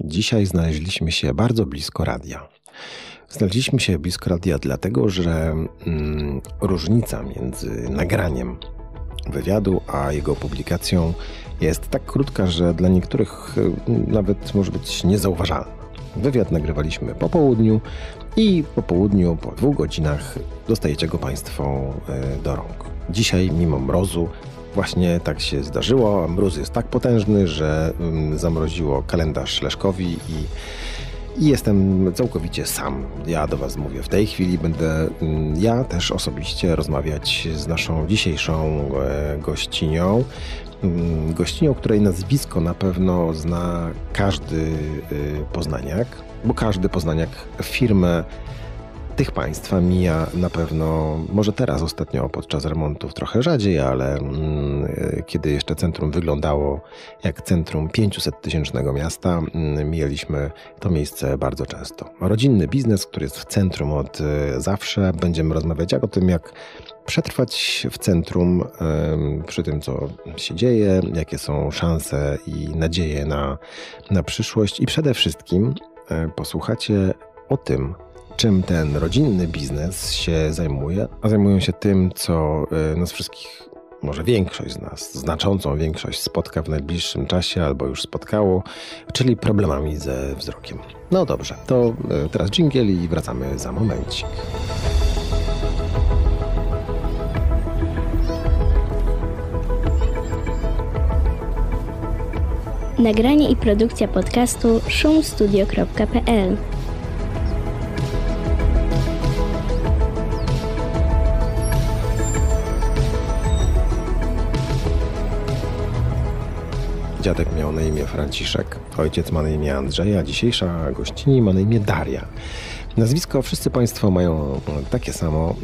Dzisiaj znaleźliśmy się bardzo blisko radia. Znaleźliśmy się blisko radia, dlatego że mm, różnica między nagraniem wywiadu a jego publikacją jest tak krótka, że dla niektórych mm, nawet może być niezauważalna. Wywiad nagrywaliśmy po południu i po południu, po dwóch godzinach dostajecie go Państwo e, do rąk. Dzisiaj, mimo mrozu, właśnie tak się zdarzyło. Mróz jest tak potężny, że mm, zamroziło kalendarz Leszkowi i i jestem całkowicie sam. Ja do Was mówię. W tej chwili będę mm, ja też osobiście rozmawiać z naszą dzisiejszą e, gościnią. Mm, gościnią, której nazwisko na pewno zna każdy y, poznaniak, bo każdy poznaniak firmę tych państwa mija na pewno, może teraz ostatnio podczas remontów trochę rzadziej, ale mm, kiedy jeszcze centrum wyglądało jak centrum 500 tysięcznego miasta, mm, mijaliśmy to miejsce bardzo często. Rodzinny biznes, który jest w centrum od y, zawsze, będziemy rozmawiać jak o tym, jak przetrwać w centrum y, przy tym, co się dzieje, jakie są szanse i nadzieje na, na przyszłość i przede wszystkim y, posłuchacie o tym, czym ten rodzinny biznes się zajmuje, a zajmują się tym, co y, nas wszystkich, może większość z nas, znaczącą większość spotka w najbliższym czasie albo już spotkało, czyli problemami ze wzrokiem. No dobrze, to y, teraz dżingiel i wracamy za momencik. Nagranie i produkcja podcastu szumstudio.pl Dziadek miał na imię Franciszek, ojciec ma na imię Andrzej, a dzisiejsza gościni ma na imię Daria. Nazwisko wszyscy Państwo mają takie samo.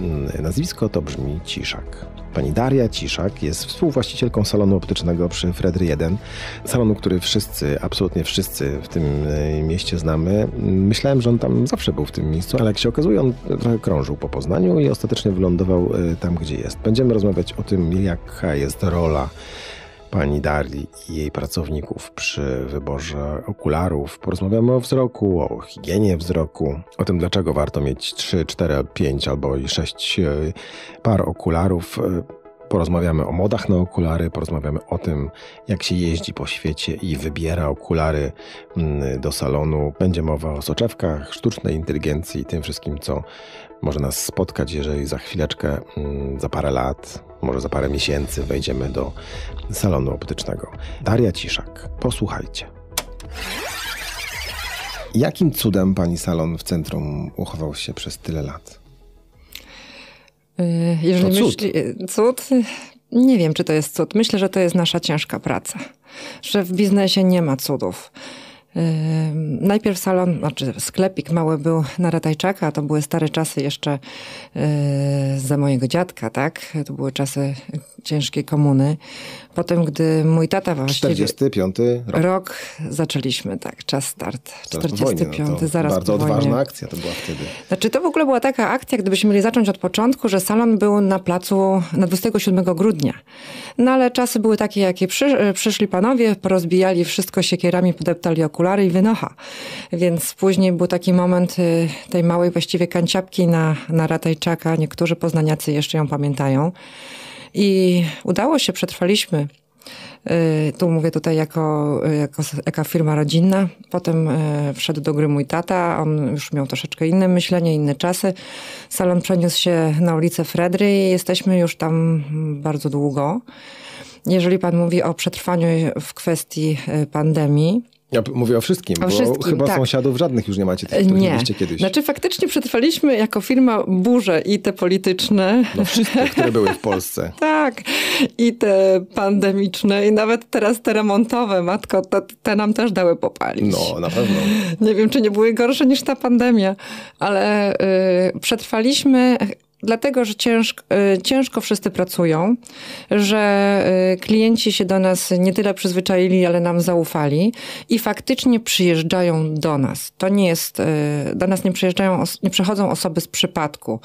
Nazwisko to brzmi Ciszak. Pani Daria Ciszak jest współwłaścicielką salonu optycznego przy Fredry 1. Salonu, który wszyscy, absolutnie wszyscy w tym e, mieście znamy. Myślałem, że on tam zawsze był w tym miejscu, ale jak się okazuje, on trochę krążył po Poznaniu i ostatecznie wylądował e, tam, gdzie jest. Będziemy rozmawiać o tym, jaka jest rola pani Darli i jej pracowników przy wyborze okularów. Porozmawiamy o wzroku, o higienie wzroku, o tym dlaczego warto mieć 3, 4, 5 albo i 6 e, par okularów. E, porozmawiamy o modach na okulary, porozmawiamy o tym, jak się jeździ po świecie i wybiera okulary mm, do salonu. Będzie mowa o soczewkach, sztucznej inteligencji i tym wszystkim, co może nas spotkać, jeżeli za chwileczkę, mm, za parę lat może za parę miesięcy wejdziemy do salonu optycznego. Daria Ciszak, posłuchajcie. Jakim cudem pani salon w centrum uchował się przez tyle lat? Yy, jeżeli to cud. Myśli, cud? Nie wiem, czy to jest cud. Myślę, że to jest nasza ciężka praca. Że w biznesie nie ma cudów. Najpierw salon, znaczy sklepik mały był na Ratajczaka, to były stare czasy jeszcze e, za mojego dziadka, tak? To były czasy ciężkiej komuny. Potem, gdy mój tata właśnie... 45 rok. rok zaczęliśmy, tak, czas start. 45, no zaraz, no zaraz Bardzo odważna akcja to była wtedy. Znaczy to w ogóle była taka akcja, gdybyśmy mieli zacząć od początku, że salon był na placu na 27 grudnia. No ale czasy były takie, jakie przy, przyszli panowie, porozbijali wszystko siekierami, podeptali okulary i wynocha. Więc później był taki moment y, tej małej właściwie kanciapki na, na Ratajczaka. Niektórzy poznaniacy jeszcze ją pamiętają. I udało się, przetrwaliśmy. Y, tu mówię tutaj jako, jako, jako firma rodzinna. Potem y, wszedł do gry mój tata. On już miał troszeczkę inne myślenie, inne czasy. Salon przeniósł się na ulicę Fredry i jesteśmy już tam bardzo długo. Jeżeli pan mówi o przetrwaniu w kwestii y, pandemii, ja mówię o wszystkim, o bo wszystkim, chyba tak. sąsiadów żadnych już nie macie, tych, e, których mieliście kiedyś. Znaczy faktycznie przetrwaliśmy jako firma burze i te polityczne. No wszystkie, które były w Polsce. tak. I te pandemiczne i nawet teraz te remontowe, matko, te, te nam też dały popalić. No, na pewno. nie wiem, czy nie były gorsze niż ta pandemia, ale yy, przetrwaliśmy dlatego, że ciężko, y, ciężko wszyscy pracują, że y, klienci się do nas nie tyle przyzwyczaili, ale nam zaufali i faktycznie przyjeżdżają do nas. To nie jest, y, do nas nie przyjeżdżają, nie przechodzą osoby z przypadku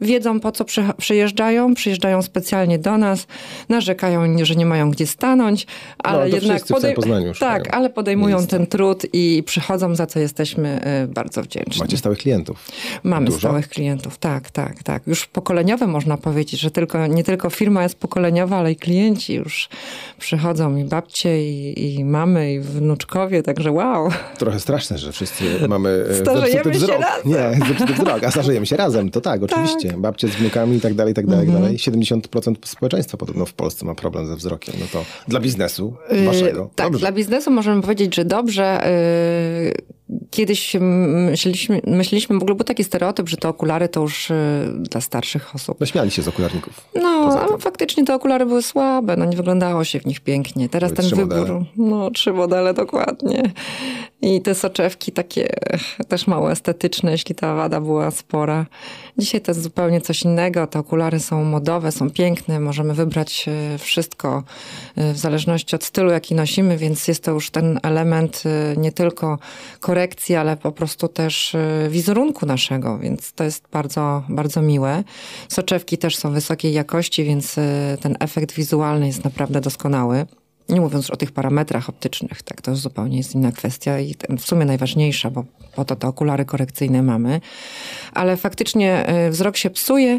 wiedzą po co przyjeżdżają, przyjeżdżają specjalnie do nas, narzekają, że nie mają gdzie stanąć, no, ale no, jednak podej... Tak, tak, ale podejmują miejsce. ten trud i przychodzą, za co jesteśmy y, bardzo wdzięczni. Macie stałych klientów? Mamy Dużo? stałych klientów, tak, tak, tak. Już pokoleniowe można powiedzieć, że tylko, nie tylko firma jest pokoleniowa, ale i klienci już przychodzą i babcie, i, i mamy, i wnuczkowie, także wow. Trochę straszne, że wszyscy mamy y, starzejemy się razem. Nie, wzrok, a starzejemy się razem, to tak, tak. oczywiście babcie, tak. babcie z wnukami i tak dalej, i tak dalej, tak mhm. dalej. 70% społeczeństwa podobno w Polsce ma problem ze wzrokiem. No to dla biznesu y, waszego. tak, dobrze. dla biznesu możemy powiedzieć, że dobrze. Yy kiedyś myśleliśmy, myśleliśmy, w ogóle był taki stereotyp, że te okulary to już y, dla starszych osób. No śmiali się z okularników. No, ale faktycznie te okulary były słabe, no nie wyglądało się w nich pięknie. Teraz były ten wybór, modele. no trzy modele dokładnie. I te soczewki takie też mało estetyczne, jeśli ta wada była spora. Dzisiaj to jest zupełnie coś innego. Te okulary są modowe, są piękne, możemy wybrać e, wszystko e, w zależności od stylu, jaki nosimy, więc jest to już ten element e, nie tylko korekty, korekcji, ale po prostu też y, wizerunku naszego, więc to jest bardzo, bardzo miłe. Soczewki też są wysokiej jakości, więc y, ten efekt wizualny jest naprawdę doskonały. Nie mówiąc już o tych parametrach optycznych, tak, to już zupełnie jest inna kwestia i w sumie najważniejsza, bo po to te okulary korekcyjne mamy. Ale faktycznie y, wzrok się psuje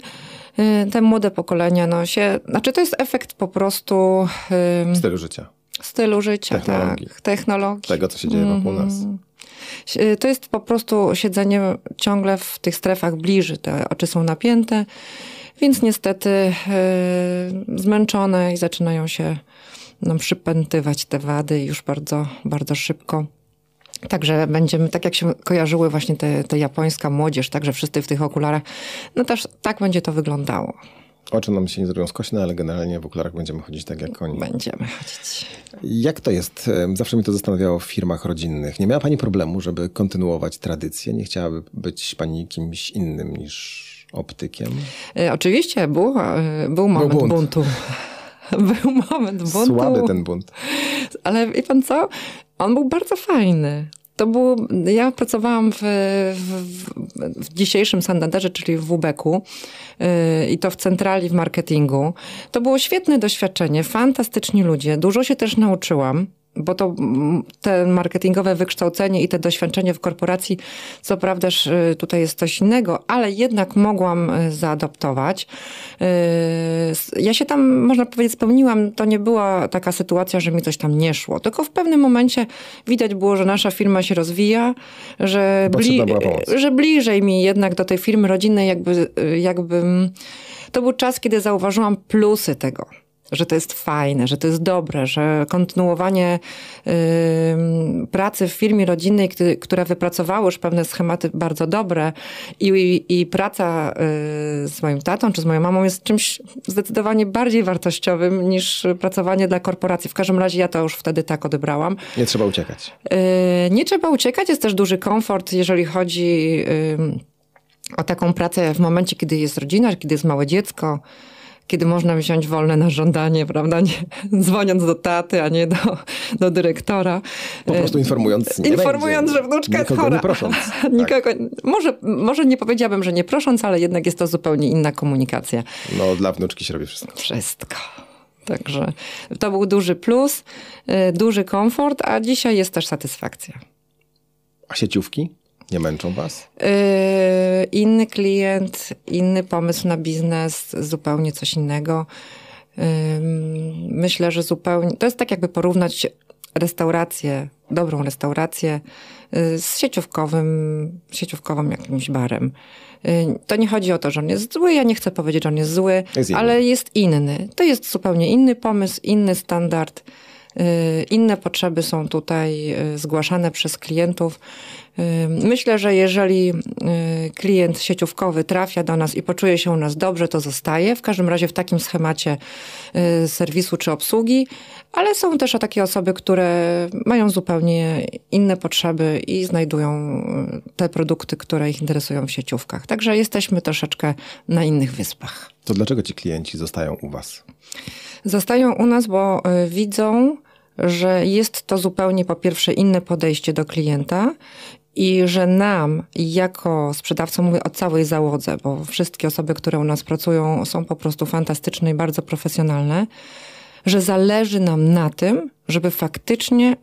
te młode pokolenia, no się, znaczy to jest efekt po prostu... stylu życia. Stylu życia, technologii. tak. Technologii. Tego, co się dzieje mm -hmm. wokół nas. Mhm. Y, to jest po prostu siedzenie ciągle w tych strefach bliżej, Te oczy są napięte, więc niestety yy, zmęczone i zaczynają się nam przypętywać te wady już bardzo, bardzo szybko. Także będziemy, tak jak się kojarzyły właśnie te, te japońska młodzież, także wszyscy w tych okularach, no też tak będzie to wyglądało. Oczy nam się nie zrobią skośne, ale generalnie w okularach będziemy chodzić tak jak oni. Będziemy chodzić. Jak to jest? Zawsze mnie to zastanawiało w firmach rodzinnych. Nie miała Pani problemu, żeby kontynuować tradycję? Nie chciałaby być Pani kimś innym niż optykiem? E, oczywiście, e, był, był moment był bunt. buntu. Był moment buntu. Słaby ten bunt. Ale wie Pan co? On był bardzo fajny. To było, ja pracowałam w, w, w dzisiejszym Santanderze, czyli w Wubeku yy, i to w centrali w marketingu. To było świetne doświadczenie, fantastyczni ludzie, dużo się też nauczyłam bo to mm, te marketingowe wykształcenie i te doświadczenie w korporacji, co prawdaż y, tutaj jest coś innego, ale jednak mogłam y, zaadoptować. Y, ja się tam, można powiedzieć, spełniłam. To nie była taka sytuacja, że mi coś tam nie szło, tylko w pewnym momencie widać było, że nasza firma się rozwija, że, bli że bliżej mi jednak do tej firmy rodzinnej jakby, jakby... To był czas, kiedy zauważyłam plusy tego że to jest fajne, że to jest dobre, że kontynuowanie pracy w firmie rodzinnej, która wypracowała już pewne schematy bardzo dobre i, i, i praca y, z moim tatą czy z moją mamą jest czymś zdecydowanie bardziej wartościowym niż pracowanie dla korporacji. W każdym razie ja to już wtedy tak odebrałam. Nie trzeba uciekać. Y, nie trzeba uciekać, jest też duży komfort, jeżeli chodzi o taką pracę w momencie, kiedy jest rodzina, kiedy jest małe dziecko kiedy można wziąć wolne na żądanie, prawda? Nie, dzwoniąc do taty, a nie do, do dyrektora. Po e, prostu informując. informując, będzie. że wnuczka nikogo jest chora. Nie prosząc. Tak. Nikogo, tak. może, może nie powiedziałabym, że nie prosząc, ale jednak jest to zupełnie inna komunikacja. No, dla wnuczki się robi wszystko. Wszystko. Także to był duży plus, e, duży komfort, a dzisiaj jest też satysfakcja. A sieciówki? Nie męczą was? Yy, inny klient, inny pomysł na biznes, zupełnie coś innego. Yy, myślę, że zupełnie. To jest tak, jakby porównać restaurację, dobrą restaurację yy, z sieciówkowym, sieciówkowym jakimś barem. Yy, to nie chodzi o to, że on jest zły. Ja nie chcę powiedzieć, że on jest zły, jest ale jest inny. To jest zupełnie inny pomysł, inny standard Y, inne potrzeby są tutaj y, zgłaszane przez klientów. Y, myślę, że jeżeli klient sieciówkowy trafia do nas i poczuje się u nas dobrze, to zostaje. W każdym razie w takim schemacie serwisu czy obsługi, ale są też takie osoby, które mają zupełnie inne potrzeby i znajdują te produkty, które ich interesują w sieciówkach. Także jesteśmy troszeczkę na innych wyspach. To dlaczego ci klienci zostają u Was? Zostają u nas, bo e, widzą, że jest to zupełnie po pierwsze inne podejście do klienta i że nam, jako sprzedawcom, mówię o całej załodze, bo wszystkie osoby, które u nas pracują, są po prostu fantastyczne i bardzo profesjonalne, że zależy nam na tym, żeby faktycznie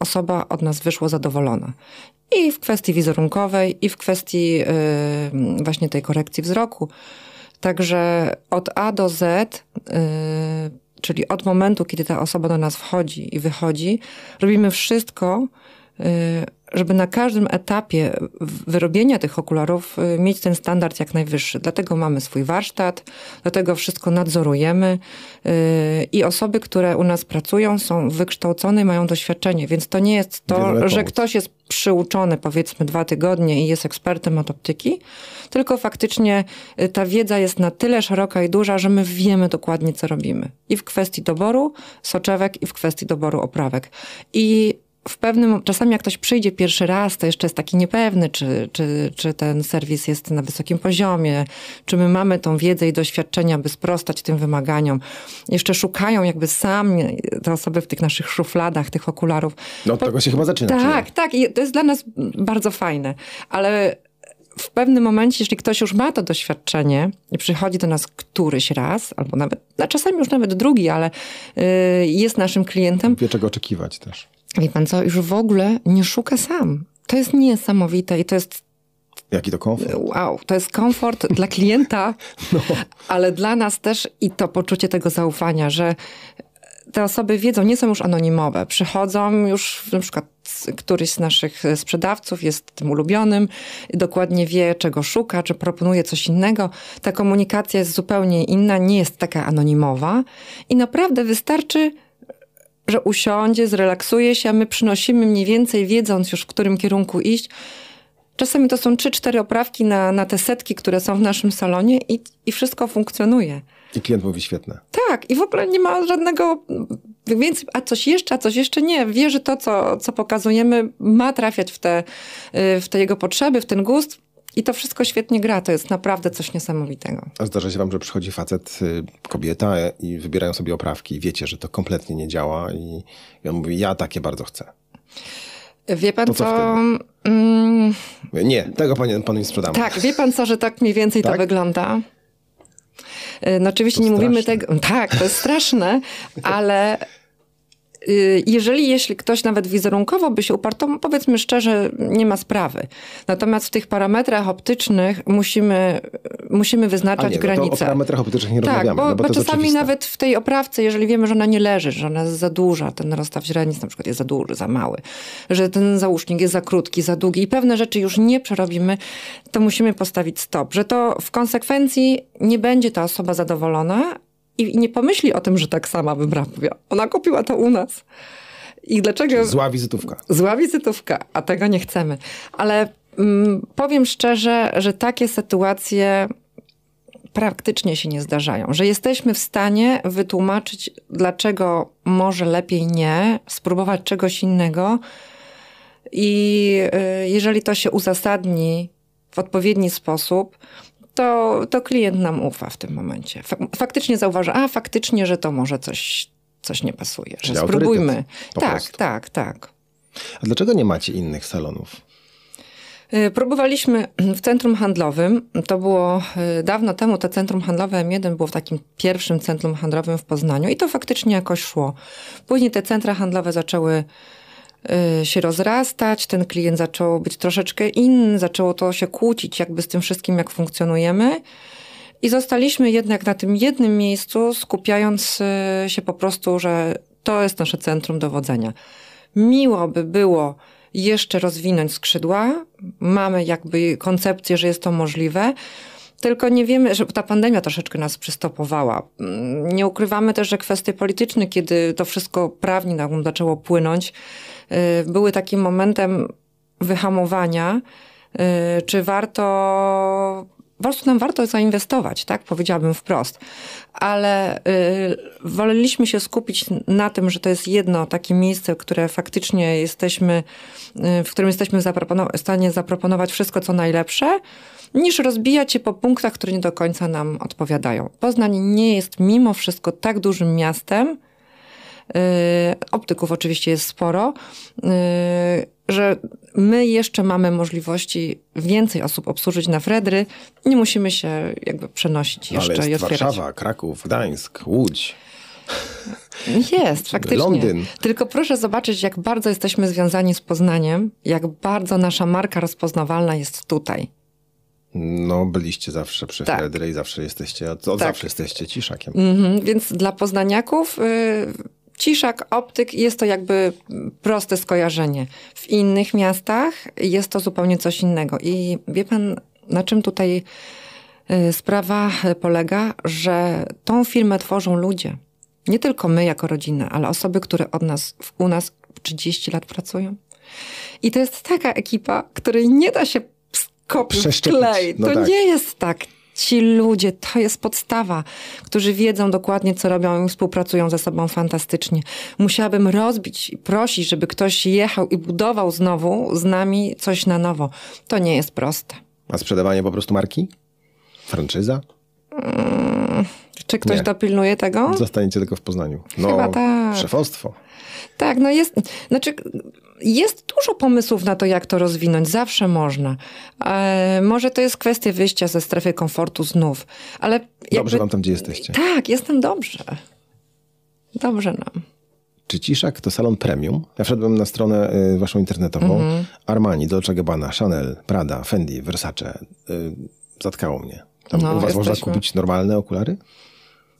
osoba od nas wyszła zadowolona. I w kwestii wizerunkowej, i w kwestii yy, właśnie tej korekcji wzroku. Także od A do Z. Yy, Czyli od momentu, kiedy ta osoba do nas wchodzi i wychodzi, robimy wszystko, y, żeby na każdym etapie wyrobienia tych okularów y, mieć ten standard jak najwyższy. Dlatego mamy swój warsztat, dlatego wszystko nadzorujemy y, i osoby, które u nas pracują, są wykształcone i mają doświadczenie, więc to nie jest to, że ktoś jest przyuczony powiedzmy dwa tygodnie i jest ekspertem od optyki, tylko faktycznie y, ta wiedza jest na tyle szeroka i duża, że my wiemy dokładnie, co robimy. I w kwestii doboru soczewek, i w kwestii doboru oprawek. I w pewnym, czasami jak ktoś przyjdzie pierwszy raz, to jeszcze jest taki niepewny, czy, czy, czy ten serwis jest na wysokim poziomie, czy my mamy tą wiedzę i doświadczenia, by sprostać tym wymaganiom. Jeszcze szukają jakby sami te osoby w tych naszych szufladach, tych okularów. No od po... tego się chyba zaczyna. Tak, tak. I to jest dla nas bardzo fajne. Ale w pewnym momencie, jeśli ktoś już ma to doświadczenie i przychodzi do nas któryś raz, albo nawet, no czasami już nawet drugi, ale yy, jest naszym klientem. Wie czego oczekiwać też. Wie pan co, już w ogóle nie szuka sam. To jest niesamowite i to jest Jaki to komfort? Wow, to jest komfort dla klienta, no. ale dla nas też i to poczucie tego zaufania, że te osoby wiedzą, nie są już anonimowe. Przychodzą już, na przykład któryś z naszych sprzedawców jest tym ulubionym, dokładnie wie, czego szuka, czy proponuje coś innego. Ta komunikacja jest zupełnie inna, nie jest taka anonimowa i naprawdę wystarczy że usiądzie, zrelaksuje się, a my przynosimy mniej więcej, wiedząc już w którym kierunku iść. Czasami to są 3-4 oprawki na, na te setki, które są w naszym salonie i, i wszystko funkcjonuje. I klient mówi świetne. Tak, i w ogóle nie ma żadnego więcej, a coś jeszcze, a coś jeszcze nie. Wie, że to, co, co pokazujemy, ma trafiać w te, y, w te jego potrzeby, w ten gust i to wszystko świetnie gra, to jest naprawdę coś niesamowitego. A zdarza się wam, że przychodzi facet, y, kobieta i wybierają sobie oprawki i wiecie, że to kompletnie nie działa i, i on mówi, ja takie bardzo chcę. Wie pan to co? co? Mm... Nie, tego panie, panu nie sprzedam. Tak, wie pan co, że tak mniej więcej tak? to wygląda? Y, no oczywiście to nie straszne. mówimy tego, tak, to jest straszne, ale Y, jeżeli, jeśli ktoś nawet wizerunkowo by się uparł, to powiedzmy szczerze, nie ma sprawy. Natomiast w tych parametrach optycznych musimy, musimy wyznaczać nie, no granice. No o parametrach optycznych nie tak, rozmawiamy. Bo, no bo, bo czasami nawet w tej oprawce, jeżeli wiemy, że ona nie leży, że ona jest za duża, ten rozstaw źrenic na przykład jest za duży, za mały, że ten załóżnik jest za krótki, za długi i pewne rzeczy już nie przerobimy, to musimy postawić stop. Że to w konsekwencji nie będzie ta osoba zadowolona, i, i nie pomyśli o tym, że tak sama wybrała. Ona kupiła to u nas. I dlaczego... Czyli zła wizytówka. Zła wizytówka, a tego nie chcemy. Ale mm, powiem szczerze, że takie sytuacje praktycznie się nie zdarzają, że jesteśmy w stanie wytłumaczyć, dlaczego może lepiej nie, spróbować czegoś innego. I y, jeżeli to się uzasadni w odpowiedni sposób, to, to klient nam ufa w tym momencie. Faktycznie zauważa, a faktycznie, że to może coś, coś nie pasuje, że Czyli spróbujmy. Tak, prostu. tak, tak. A dlaczego nie macie innych salonów? Y, próbowaliśmy w centrum handlowym, to było y, dawno temu, to centrum handlowe M1 było w takim pierwszym centrum handlowym w Poznaniu i to faktycznie jakoś szło. Później te centra handlowe zaczęły Y, się rozrastać, ten klient zaczął być troszeczkę inny, zaczęło to się kłócić jakby z tym wszystkim, jak funkcjonujemy. I zostaliśmy jednak na tym jednym miejscu, skupiając y, się po prostu, że to jest nasze centrum dowodzenia. Miło by było jeszcze rozwinąć skrzydła. Mamy jakby koncepcję, że jest to możliwe. Tylko nie wiemy, że ta pandemia troszeczkę nas przystopowała. Mm, nie ukrywamy też, że kwestie polityczne, kiedy to wszystko prawnie nam zaczęło płynąć, Y, były takim momentem wyhamowania, y, czy warto po prostu nam warto zainwestować, tak? Powiedziałabym wprost. Ale y, woleliśmy się skupić na tym, że to jest jedno takie miejsce, które faktycznie jesteśmy, w którym jesteśmy w stanie zaproponować wszystko, co najlepsze, niż rozbijać się po punktach, które nie do końca nam odpowiadają. Poznań nie jest mimo wszystko tak dużym miastem, Y, optyków oczywiście jest sporo, y, że my jeszcze mamy możliwości więcej osób obsłużyć na Fredry. Nie musimy się jakby przenosić jeszcze Ale jest i otwierać. Warszawa, Kraków, Gdańsk, Łódź. Jest, faktycznie. Londyn. Tylko proszę zobaczyć, jak bardzo jesteśmy związani z Poznaniem, jak bardzo nasza marka rozpoznawalna jest tutaj. No, byliście zawsze przy tak. Fredry i zawsze jesteście, od, od tak. zawsze jesteście ciszakiem. Mhm. więc dla poznaniaków y, Ciszak, optyk, jest to jakby proste skojarzenie. W innych miastach jest to zupełnie coś innego. I wie pan, na czym tutaj y, sprawa polega, że tą firmę tworzą ludzie. Nie tylko my jako rodzina, ale osoby, które od nas, u nas 30 lat pracują. I to jest taka ekipa, której nie da się kopy wklej. No to tak. nie jest tak ci ludzie, to jest podstawa, którzy wiedzą dokładnie, co robią i współpracują ze sobą fantastycznie. Musiałabym rozbić i prosić, żeby ktoś jechał i budował znowu z nami coś na nowo. To nie jest proste. A sprzedawanie po prostu marki? Franczyza? Mm, czy ktoś nie. dopilnuje tego? Zostaniecie tylko w Poznaniu. No, Chyba tak. Szefostwo. Tak, no jest. Znaczy, jest dużo pomysłów na to, jak to rozwinąć. Zawsze można. E, może to jest kwestia wyjścia ze strefy komfortu znów, ale... Jakby... Dobrze wam tam, gdzie jesteście. Tak, jestem dobrze. Dobrze nam. Czy Ciszak to salon premium? Ja wszedłem na stronę y, waszą internetową. Mm -hmm. Armani, Dolce Gabbana, Chanel, Prada, Fendi, Versace. Y, zatkało mnie. Tam no, u was jesteśmy. można kupić normalne okulary?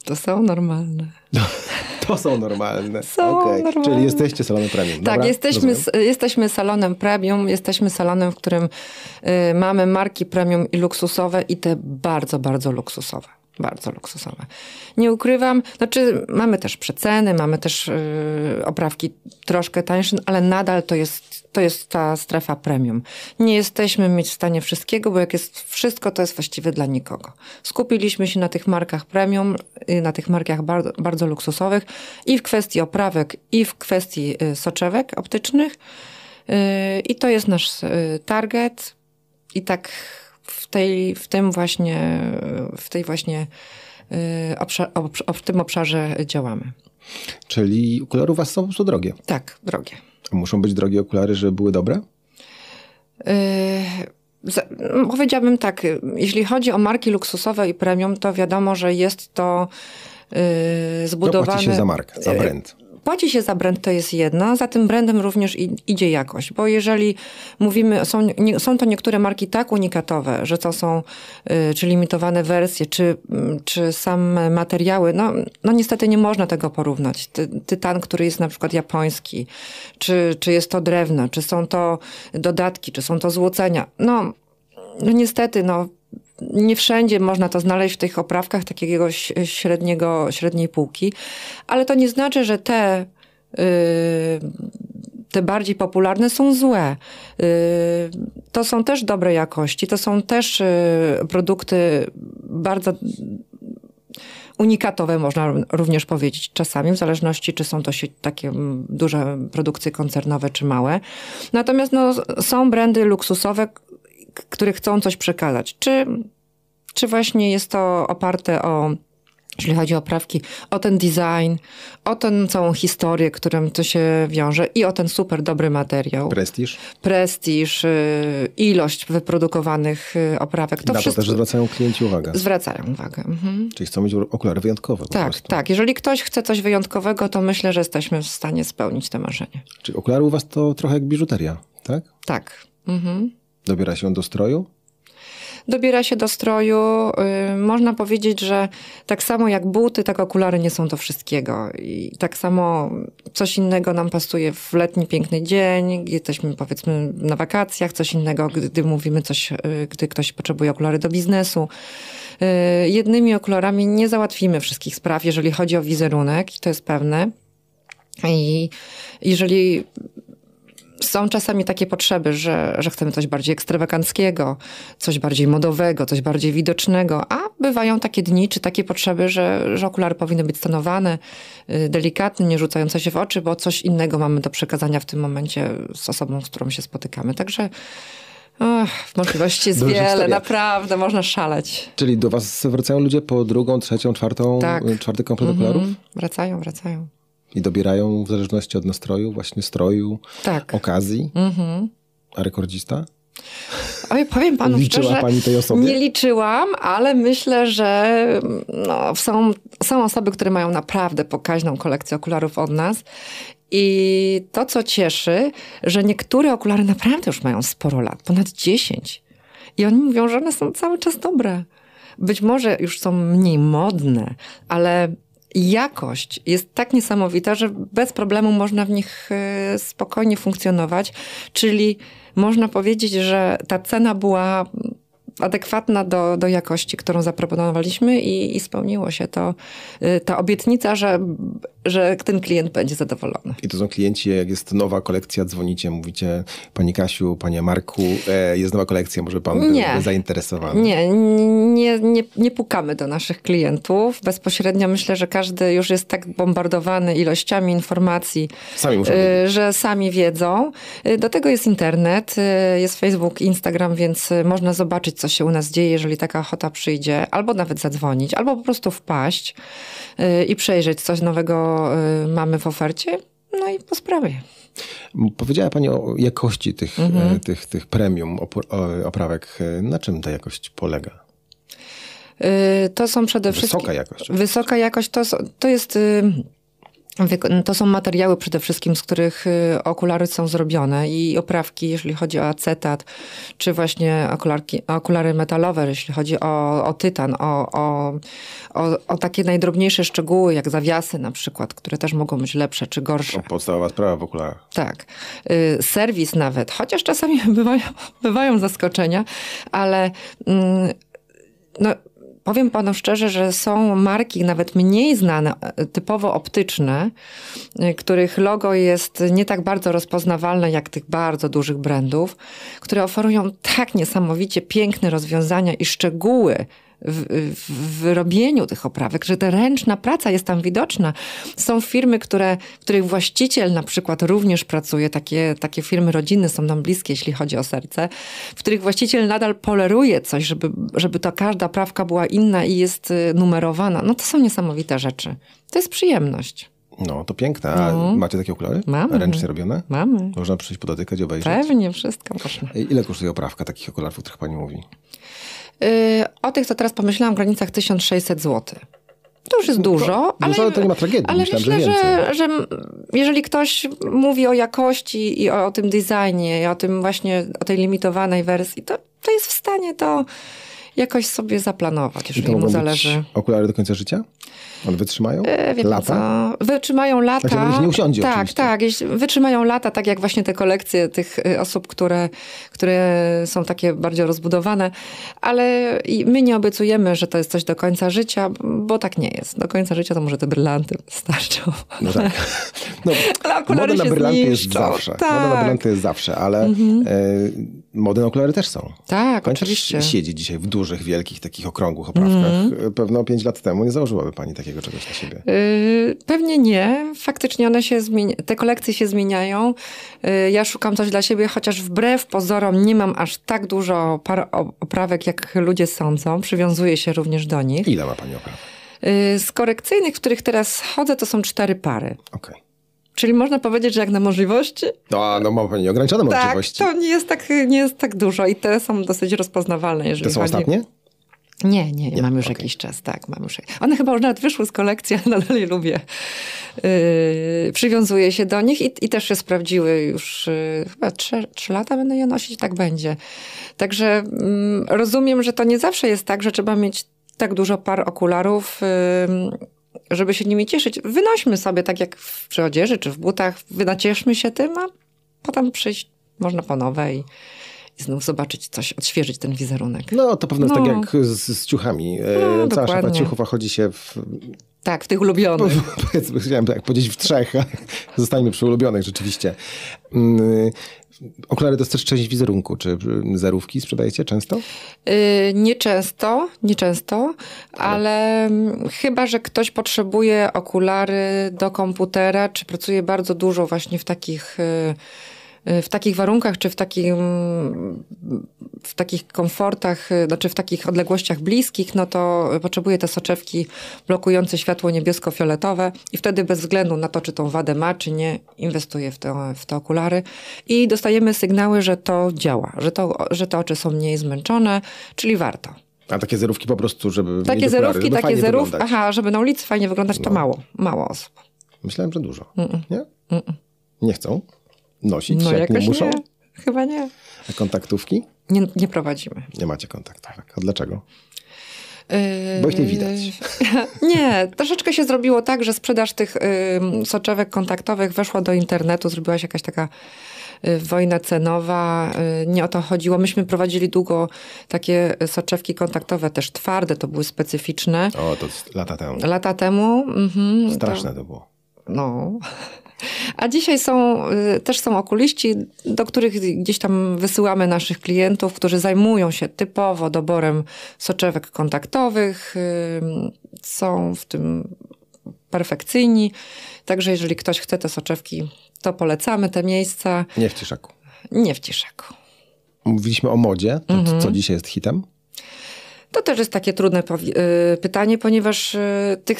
To są normalne. No, to są normalne. Są okay. normalne. Czyli jesteście salonem premium. Tak, dobra, tak, jesteśmy, jesteśmy salonem premium, jesteśmy salonem, w którym y, mamy marki premium i luksusowe i te bardzo, bardzo luksusowe. Bardzo luksusowe. Nie ukrywam, znaczy mamy też przeceny, mamy też yy, oprawki troszkę tańsze, no ale nadal to jest, to jest ta strefa premium. Nie jesteśmy mieć w stanie wszystkiego, bo jak jest wszystko, to jest właściwie dla nikogo. Skupiliśmy się na tych markach premium, y, na tych markach bardzo, bardzo luksusowych i w kwestii oprawek, i w kwestii y, soczewek optycznych. Yy, I to jest nasz y, target. I tak tej, w tym właśnie, w tej właśnie e, obszar, w tym obszarze działamy. Czyli okulary u was są po prostu drogie? Tak, drogie. A muszą być drogie okulary, żeby były dobre? Y Powiedziałabym tak, jeśli chodzi o marki luksusowe i premium, to wiadomo, że jest to yy, zbudowane. No, płaci się za markę, za brand płaci się za brand, to jest jedna, za tym brandem również idzie jakość, bo jeżeli mówimy, są, nie, są to niektóre marki tak unikatowe, że to są y, czy limitowane wersje, czy, mm, czy same materiały, no, no niestety nie można tego porównać. Ty, tytan, który jest na przykład japoński, czy, czy jest to drewno, czy są to dodatki, czy są to złocenia. No, no niestety, no nie wszędzie można to znaleźć w tych oprawkach takiego tak średniego, średniej półki, ale to nie znaczy, że te y, te bardziej popularne są złe. Y, to są też dobre jakości, to są też y, produkty bardzo unikatowe, można również powiedzieć czasami, w zależności czy są to takie duże produkcje koncernowe czy małe. Natomiast no, są brandy luksusowe, które chcą coś przekazać. Czy, czy właśnie jest to oparte o jeśli chodzi o prawki, o ten design, o tę całą historię, którą to się wiąże i o ten super dobry materiał. Prestiż. Prestiż, y, ilość wyprodukowanych y, oprawek. To Na wszystko... to też zwracają klienci uwagę. Zwracają uwagę. Mhm. Czyli chcą mieć okulary wyjątkowe. tak, tak. Jeżeli ktoś chce coś wyjątkowego, to myślę, że jesteśmy w stanie spełnić te marzenie. Czyli okulary u was to trochę jak biżuteria, tak? Tak. Mhm. Dobiera się on do stroju? Dobiera się do stroju. Y, można powiedzieć, że tak samo jak buty, tak okulary nie są do wszystkiego. I tak samo coś innego nam pasuje w letni piękny dzień, jesteśmy powiedzmy na wakacjach, coś innego, gdy mówimy coś, y, gdy ktoś potrzebuje okulary do biznesu. Y, jednymi okularami nie załatwimy wszystkich spraw, jeżeli chodzi o wizerunek, to jest pewne. I jeżeli są czasami takie potrzeby, że, że chcemy coś bardziej ekstrawaganckiego, coś bardziej modowego, coś bardziej widocznego, a bywają takie dni czy takie potrzeby, że, że okulary powinny być stanowane, y, delikatne, nie rzucające się w oczy, bo coś innego mamy do przekazania w tym momencie z osobą, z którą się spotykamy. Także Och, możliwości jest wiele, historia. naprawdę, można szaleć. Czyli do was wracają ludzie po drugą, trzecią, czwartą, tak. Y, czwarty komplet mm -hmm. okularów? Mhm. Wracają, wracają. I dobierają w zależności od nastroju, właśnie stroju, tak. okazji. Mhm. A rekordzista? Oj, powiem panu Liczyła szczerze, pani tej osobie? Nie liczyłam, ale myślę, że no, są, są osoby, które mają naprawdę pokaźną kolekcję okularów od nas. I to, co cieszy, że niektóre okulary naprawdę już mają sporo lat, ponad 10. I oni mówią, że one są cały czas dobre. Być może już są mniej modne, ale jakość jest tak niesamowita, że bez problemu można w nich y, spokojnie funkcjonować. Czyli można powiedzieć, że ta cena była adekwatna do, do jakości, którą zaproponowaliśmy i, i spełniło się to. Y, ta obietnica, że że ten klient będzie zadowolony. I to są klienci, jak jest nowa kolekcja, dzwonicie, mówicie, Pani Kasiu, Panie Marku, e, jest nowa kolekcja, może Pan nie. był zainteresowany. Nie, nie, nie, nie pukamy do naszych klientów. Bezpośrednio myślę, że każdy już jest tak bombardowany ilościami informacji, sami e, że sami wiedzą. E, do tego jest internet, jest Facebook, Instagram, więc można zobaczyć, co się u nas dzieje, jeżeli taka ochota przyjdzie, albo nawet zadzwonić, albo po prostu wpaść i przejrzeć coś nowego Y, mamy w ofercie, no i po sprawie. Powiedziała Pani o jakości tych, e, mhm. tych, tych premium oprawek. E, na czym ta jakość polega? Y, to są przede wszystkim. Wysoka jakość. Wysoka jakość to, to jest y, no to są materiały przede wszystkim, z których y, okulary są zrobione i oprawki, jeżeli chodzi o acetat, czy właśnie okularki, okulary metalowe, jeśli chodzi o, o tytan, o, o, o, takie najdrobniejsze szczegóły, jak zawiasy na przykład, które też mogą być lepsze czy gorsze. To podstawowa sprawa w okularach. Tak. Y, serwis nawet, chociaż czasami bywają, bywają zaskoczenia, ale... Mm, no, Powiem panu szczerze, że są marki nawet mniej znane, e, typowo optyczne, e, których logo jest nie tak bardzo rozpoznawalne jak tych bardzo dużych brandów, które oferują tak niesamowicie piękne rozwiązania i szczegóły w, w, robieniu tych oprawek, że ta ręczna praca jest tam widoczna. Są firmy, które, których właściciel na przykład również pracuje, takie, takie firmy rodzinne są nam bliskie, jeśli chodzi o serce, w których właściciel nadal poleruje coś, żeby, żeby ta każda prawka była inna i jest y, numerowana. No to są niesamowite rzeczy. To jest przyjemność. No, to piękne. A no. macie takie okulary? Mamy. Ręcznie robione? Mamy. Można przyjść, podotykać, obejrzeć? Pewnie, wszystko. Można. Ile kosztuje oprawka takich okularów, o których pani mówi? Y, o tych, co teraz pomyślałam, w granicach 1600 zł. To już jest no dużo, ale, ale to nie ma tragedii. Ale Myślałem, myślę, że, że, że, jeżeli ktoś mówi o jakości i o, o tym designie, i o tym właśnie, o tej limitowanej wersji, to, to jest w stanie to jakoś sobie zaplanować, jeżeli mu zależy. Okulary do końca życia? Ale wytrzymają? E, lata? Co? Wytrzymają lata. Tak, nie usiądzie Tak, oczywiście. tak. Wytrzymają lata, tak jak właśnie te kolekcje tych y, osób, które, które są takie bardziej rozbudowane. Ale my nie obiecujemy, że to jest coś do końca życia, bo tak nie jest. Do końca życia to może te brylanty starczą. No tak. No, okulary moda na brylanty jest zawsze. Tak. Moda na tak. brylanty jest zawsze, ale mhm. E, modne okulary też są. Tak, Pamiętasz, oczywiście. Siedzi dzisiaj w dużym dużych, wielkich, takich okrągłych oprawkach, mm. pewno 5 lat temu nie założyłaby pani takiego czegoś na siebie. E, pewnie nie. Faktycznie one się zmieniają, te kolekcje się zmieniają. E, ja szukam coś dla siebie, chociaż wbrew pozorom nie mam aż tak dużo par oprawek, jak ludzie sądzą. Przywiązuję się również do nich. Ile ma pani oprawek? z korekcyjnych, w których teraz chodzę, to są cztery pary. Okej. Okay. Czyli można powiedzieć, że jak na możliwości. No, no ma pani ograniczone tak, możliwości. To nie jest, tak, nie jest tak dużo i te są dosyć rozpoznawalne. Jeżeli te są chodzi... ostatnie? Nie, nie, nie, mam już okay. jakiś czas, tak, mam już. One chyba już nawet wyszły z kolekcji, ale nadal je lubię. Yy, przywiązuję się do nich i, i też się sprawdziły już yy, chyba trzy lata będę je nosić, tak będzie. Także yy, rozumiem, że to nie zawsze jest tak, że trzeba mieć tak dużo par okularów. Yy, żeby się nimi cieszyć, wynośmy sobie tak jak w przyodzieży czy w butach, wynacieszmy się tym, a potem przyjść można po nowe i, i znów zobaczyć coś, odświeżyć ten wizerunek. No, to pewnie tak no. tak jak z, z ciuchami. E, no, Cała szata ciuchowa chodzi się w... Tak, w tych ulubionych. powiedzmy, chciałem tak powiedzieć w trzech, zostańmy przy ulubionych rzeczywiście. Mm, Okulary to jest też część wizerunku. Czy y, zerówki sprzedajecie często? Yy, nie często, nie często, ale... ale... Mm, chyba, że ktoś potrzebuje okulary do komputera, czy pracuje bardzo dużo właśnie w takich... Yy w takich warunkach, czy w, takim, w takich komfortach, znaczy w takich odległościach bliskich, no to potrzebuje te soczewki blokujące światło niebiesko-fioletowe i wtedy bez względu na to, czy tą wadę ma, czy nie, inwestuje w te, w te okulary i dostajemy sygnały, że to działa, że, to, że te oczy są mniej zmęczone, czyli warto. A takie zerówki po prostu, żeby. Takie okulary, zerówki, żeby takie zerówki. Aha, żeby na ulicy fajnie wyglądać, to no. mało. Mało osób. Myślałem, że dużo. Mm -mm. Nie? Mm nie chcą nosić, no, jak nie muszą? Nie. Chyba nie. A kontaktówki? Nie, nie prowadzimy. Nie macie kontaktówek. Tak. A dlaczego? Yy, Bo ich nie widać. Nie, troszeczkę się zrobiło tak, że sprzedaż tych soczewek kontaktowych weszła do internetu, zrobiła się jakaś taka y, wojna cenowa. Y, nie o to chodziło. Myśmy prowadzili długo takie soczewki kontaktowe, też twarde, to były specyficzne. O, to lata temu. Lata temu. Mhm, Straszne to, to było. No. A dzisiaj są, y, też są okuliści, do których gdzieś tam wysyłamy naszych klientów, którzy zajmują się typowo doborem soczewek kontaktowych, y, są w tym perfekcyjni. Także jeżeli ktoś chce te soczewki, to polecamy te miejsca. Nie w ciszaku. Nie w ciszaku. Mówiliśmy o modzie. To, mhm. Co dzisiaj jest hitem? To też jest takie trudne y, pytanie, ponieważ tych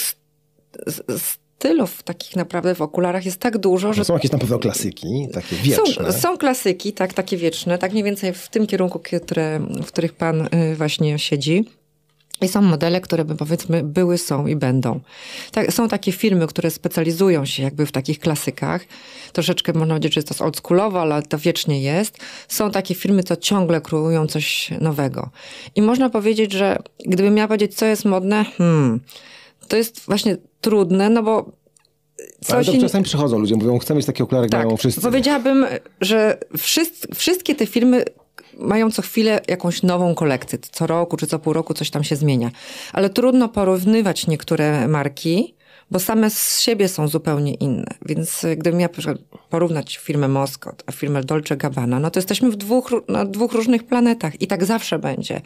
stylów takich naprawdę w okularach jest tak dużo, że... Są jakieś na pewno klasyki, takie wieczne. Są, są klasyki, tak, takie wieczne, tak mniej więcej w tym kierunku, które, w których pan y, właśnie siedzi. I są modele, które by powiedzmy były, są i będą. Tak, są takie firmy, które specjalizują się jakby w takich klasykach. Troszeczkę można powiedzieć, że jest to oldschoolowo, ale to wiecznie jest. Są takie firmy, co ciągle kreują coś nowego. I można powiedzieć, że gdybym miała powiedzieć, co jest modne, hmm, to jest właśnie trudne, no bo ale to czasami in... przychodzą ludzie, mówią, chcę mieć takie okulary, tak. mają wszyscy. Powiedziałabym, że wszyscy, wszystkie te filmy mają co chwilę jakąś nową kolekcję. Co roku czy co pół roku coś tam się zmienia. Ale trudno porównywać niektóre marki, bo same z siebie są zupełnie inne. Więc gdybym miała porównać firmę Moscot a firmę Dolce Gabbana, no to jesteśmy w dwóch, na dwóch różnych planetach i tak zawsze będzie.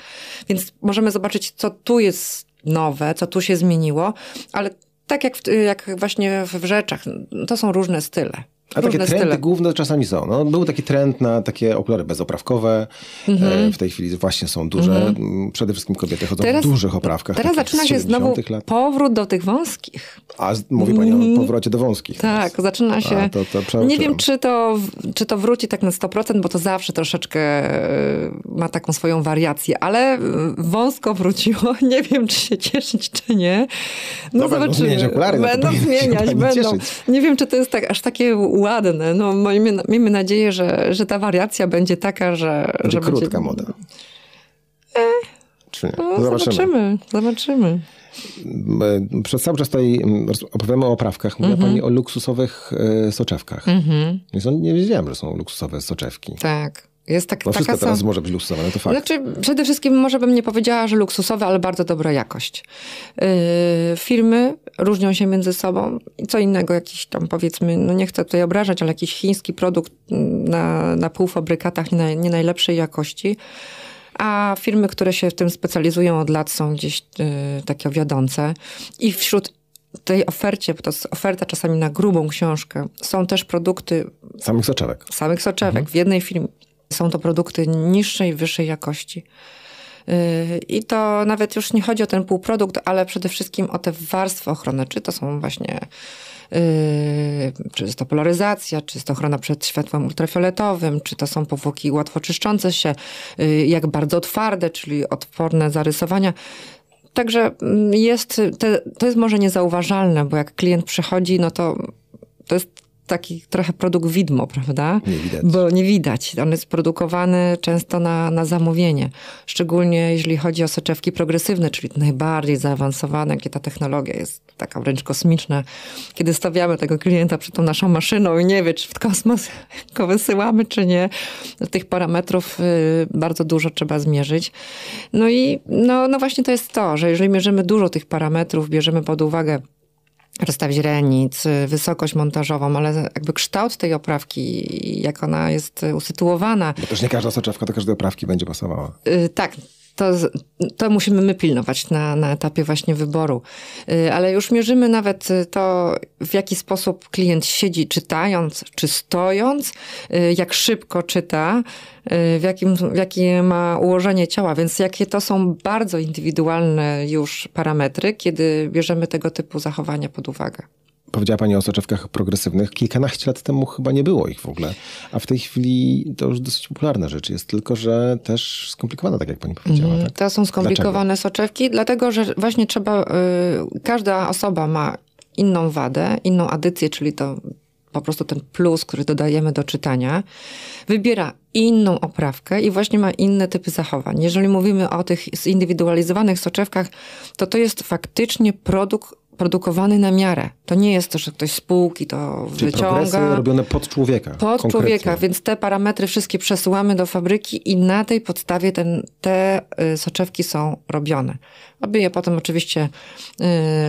Więc możemy zobaczyć, co tu jest nowe, co tu się zmieniło, ale tak jak, w, jak właśnie w rzeczach, no, to są różne style. A takie trendy style. główne czasami są. No, był taki trend na takie okulary bezoprawkowe. Mhm. E, w tej chwili właśnie są duże. Mhm. Mm, przede wszystkim kobiety chodzą teraz, w dużych oprawkach. Teraz zaczyna się znowu lat. powrót do tych wąskich. A mówi pani mhm. o powrocie do wąskich. Tak, więc. zaczyna się. to, to nie wiem, czy to, czy to wróci tak na 100%, bo to zawsze troszeczkę e, ma taką swoją wariację, ale e, wąsko wróciło. Nie wiem, czy się cieszyć, czy nie. No, no zobaczymy. okulary, będą zmieniać, będą. Nie wiem, czy to jest tak, aż takie ładne. No, miejmy, miejmy nadzieję, że, że ta wariacja będzie taka, że. Będzie że krótka będzie... moda. E... Czy nie? No, no zobaczymy. zobaczymy. zobaczymy. E, przez cały czas tutaj mm, opowiadamy o oprawkach. Mówiła mm -hmm. Pani o luksusowych e, soczewkach. Mm -hmm. nie wiedziałem, że są luksusowe soczewki. Tak. Jest tak, no taka wszystko sam... teraz może być luksusowe, ale no to fakt. Znaczy, przede wszystkim może bym nie powiedziała, że luksusowe, ale bardzo dobra jakość. Yy, firmy różnią się między sobą. Co innego, jakiś tam powiedzmy, no nie chcę tutaj obrażać, ale jakiś chiński produkt na, na półfabrykatach nie, na, nie najlepszej jakości. A firmy, które się w tym specjalizują od lat są gdzieś yy, takie wiodące. I wśród tej ofercie, bo to jest oferta czasami na grubą książkę, są też produkty... Samych soczewek. Samych soczewek mhm. w jednej firmie są to produkty niższej, wyższej jakości. Y, I to nawet już nie chodzi o ten półprodukt, ale przede wszystkim o te warstwy ochrony. Czy to są właśnie, y, czy jest to polaryzacja, czy jest to ochrona przed światłem ultrafioletowym, czy to są powłoki łatwo czyszczące się, y, jak bardzo twarde, czyli odporne zarysowania. Także mm, jest, te, to jest może niezauważalne, bo jak klient przychodzi, no to to jest taki trochę produkt widmo, prawda? Nie widać. Bo nie widać. On jest produkowany często na, na zamówienie. Szczególnie jeśli chodzi o soczewki progresywne, czyli najbardziej zaawansowane, gdzie ta technologia jest taka wręcz kosmiczna. Kiedy stawiamy tego klienta przed tą naszą maszyną i nie wie, czy w kosmos go wysyłamy, czy nie. Tych parametrów y, bardzo dużo trzeba zmierzyć. No i no, no właśnie to jest to, że jeżeli mierzymy dużo tych parametrów, bierzemy pod uwagę rozstaw źrenic, wysokość montażową, ale jakby kształt tej oprawki, jak ona jest usytuowana. Bo też nie każda soczewka do każdej oprawki będzie pasowała. Yy, tak, to, to musimy my pilnować na, na etapie właśnie wyboru. Y, ale już mierzymy nawet y, to, w jaki sposób klient siedzi czytając czy stojąc, y, jak szybko czyta, w jakim, jakie ma ułożenie ciała, więc jakie to są bardzo indywidualne już parametry, kiedy bierzemy tego typu zachowania pod uwagę powiedziała Pani o soczewkach progresywnych. Kilkanaście lat temu chyba nie było ich w ogóle, a w tej chwili to już dosyć popularna rzecz jest, tylko że też skomplikowana, tak jak Pani powiedziała. Mhm. Tak? To są skomplikowane Dlaczego? soczewki, dlatego że właśnie trzeba, y, każda osoba ma inną wadę, inną adycję, czyli to po prostu ten plus, który dodajemy do czytania, wybiera inną oprawkę i właśnie ma inne typy zachowań. Jeżeli mówimy o tych zindywidualizowanych soczewkach, to to jest faktycznie produkt produkowany na miarę. To nie jest to, że ktoś z półki to Czyli wyciąga. robione pod człowieka. Pod konkretnie. człowieka, więc te parametry wszystkie przesyłamy do fabryki i na tej podstawie ten, te y, soczewki są robione. Aby je potem oczywiście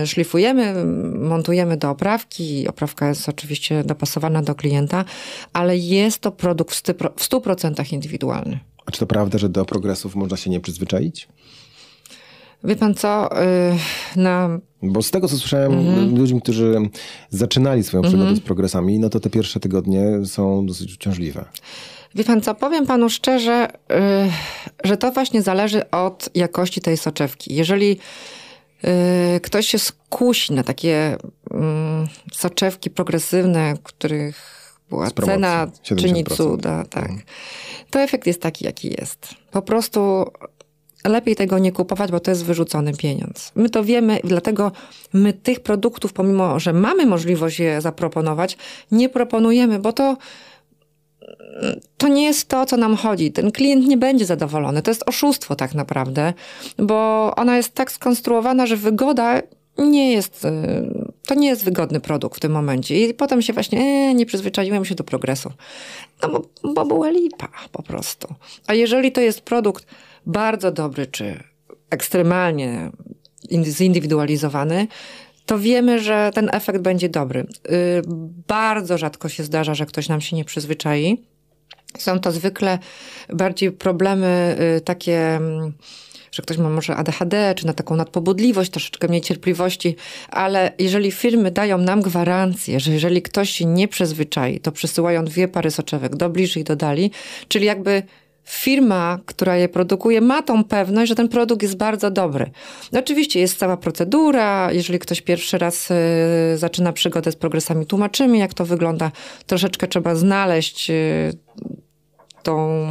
y, szlifujemy, montujemy do oprawki. Oprawka jest oczywiście dopasowana do klienta, ale jest to produkt w 100% indywidualny. A czy to prawda, że do progresów można się nie przyzwyczaić? Wie pan co, y, na... Bo z tego, co słyszałem mm-hmm. ludźmi, którzy zaczynali swoją przygodę mm-hmm. z progresami, no to te pierwsze tygodnie są dosyć uciążliwe. Wie pan co, powiem panu szczerze, y, że to właśnie zależy od jakości tej soczewki. Jeżeli y, ktoś się skusi na takie mm, soczewki progresywne, których była cena czyni cuda, tak. Mhm. To efekt jest taki, jaki jest. Po prostu lepiej tego nie kupować, bo to jest wyrzucony pieniądz. My to wiemy, dlatego my tych produktów, pomimo że mamy możliwość je zaproponować, nie proponujemy, bo to to nie jest to, co nam chodzi. Ten klient nie będzie zadowolony. To jest oszustwo tak naprawdę, bo ona jest tak skonstruowana, że wygoda nie jest, y, to nie jest wygodny produkt w tym momencie. I potem się właśnie, e, nie przyzwyczaiłem się do progresu. No bo, bo była lipa po prostu. A jeżeli to jest produkt bardzo dobry czy ekstremalnie zindywidualizowany, to wiemy, że ten efekt będzie dobry. Y, bardzo rzadko się zdarza, że ktoś nam się nie przyzwyczai. Są to zwykle bardziej problemy y, takie mm, że ktoś ma może ADHD, czy na taką nadpobudliwość, troszeczkę mniej cierpliwości, ale jeżeli firmy dają nam gwarancję, że jeżeli ktoś się nie przyzwyczai, to przysyłają dwie pary soczewek do bliżej i do dali, czyli jakby firma, która je produkuje, ma tą pewność, że ten produkt jest bardzo dobry. No oczywiście jest cała procedura, jeżeli ktoś pierwszy raz y, zaczyna przygodę z progresami, tłumaczymy, jak to wygląda. Troszeczkę trzeba znaleźć. Y, tą,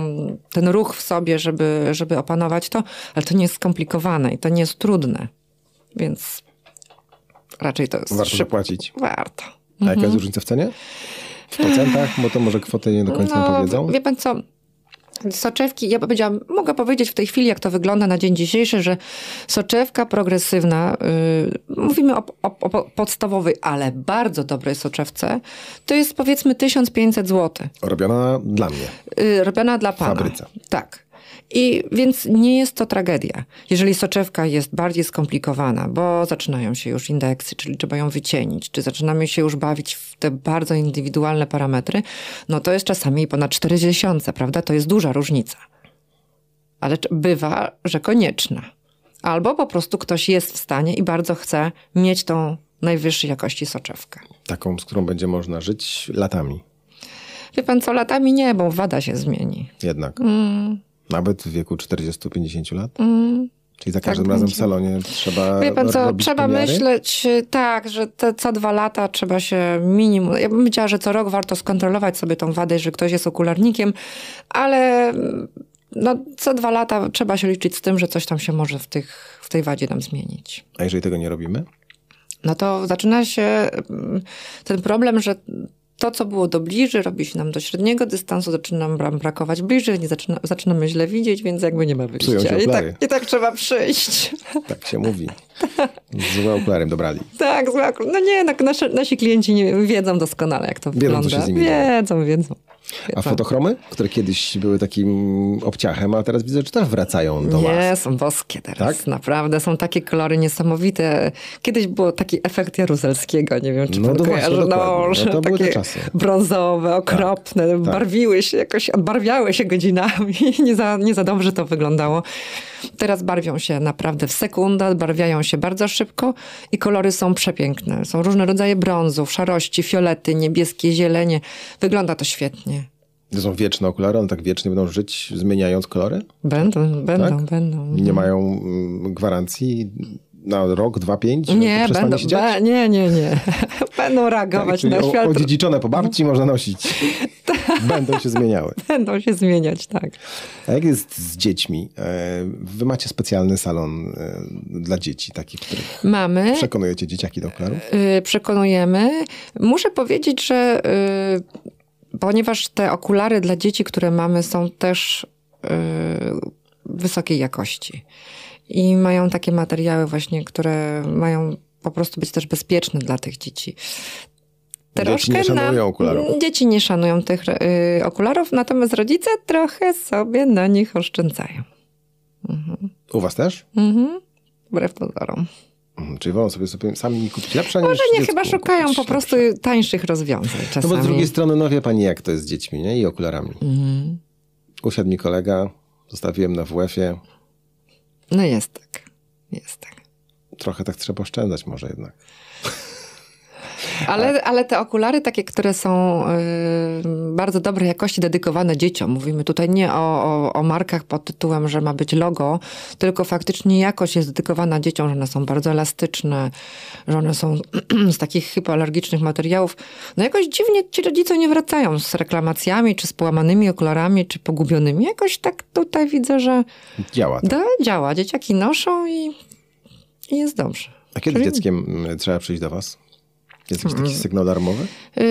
ten ruch w sobie, żeby, żeby opanować to, ale to nie jest skomplikowane i to nie jest trudne. Więc raczej to jest. Warto zapłacić. Warto. A jaka jest mhm. różnica w cenie? W procentach, bo to może kwoty nie do końca no, powiedzą. Wie pan co, soczewki, ja powiedziałam, mogę powiedzieć w tej chwili, jak to wygląda na dzień dzisiejszy, że soczewka progresywna, yy, mówimy o, o, o, podstawowej, ale bardzo dobrej soczewce, to jest powiedzmy 1500 zł. Robiona dla mnie. Yy, robiona dla pana. Fabryce. Tak. I więc nie jest to tragedia. Jeżeli soczewka jest bardziej skomplikowana, bo zaczynają się już indeksy, czyli trzeba ją wycienić, czy zaczynamy się już bawić w te bardzo indywidualne parametry, no to jest czasami ponad 40, prawda? To jest duża różnica. Ale bywa, że konieczna. Albo po prostu ktoś jest w stanie i bardzo chce mieć tą najwyższej jakości soczewkę. Taką, z którą będzie można żyć latami. Wie pan co, latami nie, bo wada się zmieni. Jednak. Mm, nawet w wieku 40-50 lat? Mm. Czyli za tak, każdym tak razem będzie. w salonie trzeba. Wie pan co, trzeba pomiary? myśleć tak, że te co dwa lata trzeba się minimum. Ja bym chciała, że co rok warto skontrolować sobie tą wadę, że ktoś jest okularnikiem, ale mm, no, co dwa lata trzeba się liczyć z tym, że coś tam się może w, tych, w tej wadzie nam zmienić. A jeżeli tego nie robimy? No to zaczyna się mm, ten problem, że to, co było do bliży, robi się nam do średniego dystansu, zaczyna nam brakować bliżej, nie zaczyna, zaczynamy źle widzieć, więc jakby nie ma wyjścia. I tak, I tak trzeba przyjść. Tak się mówi. Złe okulary dobrali. Tak, złe okulary. No nie, nasi klienci nie wiedzą doskonale, jak to wiedzą, wygląda. wiedzą, wiedzą. A fotochromy, które kiedyś były takim obciachem, a teraz widzę, że też wracają do Nie, was. są boskie teraz. Tak? Naprawdę, są takie kolory niesamowite. Kiedyś był taki efekt jaruzelskiego, nie wiem, czy no pan to kojarzy. no, no, to były te czasy. brązowe, tak. okropne, tak, barwiły się, jakoś odbarwiały się godzinami. nie, za, nie za dobrze to wyglądało. Teraz barwią się naprawdę w sekundę, barwiają się bardzo szybko i kolory są przepiękne. Są różne rodzaje brązów, szarości, fiolety, niebieskie, zielenie. Wygląda to świetnie. To są wieczne okulary, one tak wiecznie będą żyć, zmieniając kolory? Będą, tak? będą, tak? będą. Nie mają mm, gwarancji na rok, dwa, pięć? Nie, będą, be, nie, nie, nie. Będą reagować tak, na świat. Odziedziczone po babci no. można nosić. Tak. Będą się zmieniały. Będą się zmieniać, tak. A jak jest z dziećmi? E, wy macie specjalny salon e, dla dzieci, taki, w Mamy. przekonujecie dzieciaki do okularów? E, przekonujemy. Muszę powiedzieć, że ponieważ te okulary dla dzieci, które mamy, są też yy, wysokiej jakości. I mają takie materiały właśnie, które mają po prostu być też bezpieczne dla tych dzieci. Troszkę dzieci nie szanują na, okularów. Mm, dzieci nie szanują tych yy, okularów, natomiast rodzice trochę sobie na nich oszczędzają. Mhm. U was też? Mhm. Wbrew pozorom. Mhm, czyli wolą sobie, sobie sami kupić lepsze Może niż Może nie, chyba szukają po prostu lepsze. tańszych rozwiązań czasami. No bo z drugiej strony, no wie pani jak to jest z dziećmi, nie? I okularami. Mhm. Usiadł mi kolega, zostawiłem na WF-ie. No jest tak, jest tak. Trochę tak trzeba oszczędzać może jednak. Ale, ale te okulary takie, które są y, bardzo dobrej jakości, dedykowane dzieciom. Mówimy tutaj nie o, o, o, markach pod tytułem, że ma być logo, tylko faktycznie jakość jest dedykowana dzieciom, że one są bardzo elastyczne, że one są z takich hypoalergicznych materiałów. No jakoś dziwnie ci rodzice nie wracają z reklamacjami, czy z połamanymi okularami, czy pogubionymi. Jakoś tak tutaj widzę, że... Działa. Tak. Da, działa. Dzieciaki noszą i, i jest dobrze. A kiedy Czyli... dzieckiem mm, trzeba przyjść do was? Jest jakiś taki mm. sygnał alarmowy? Yy,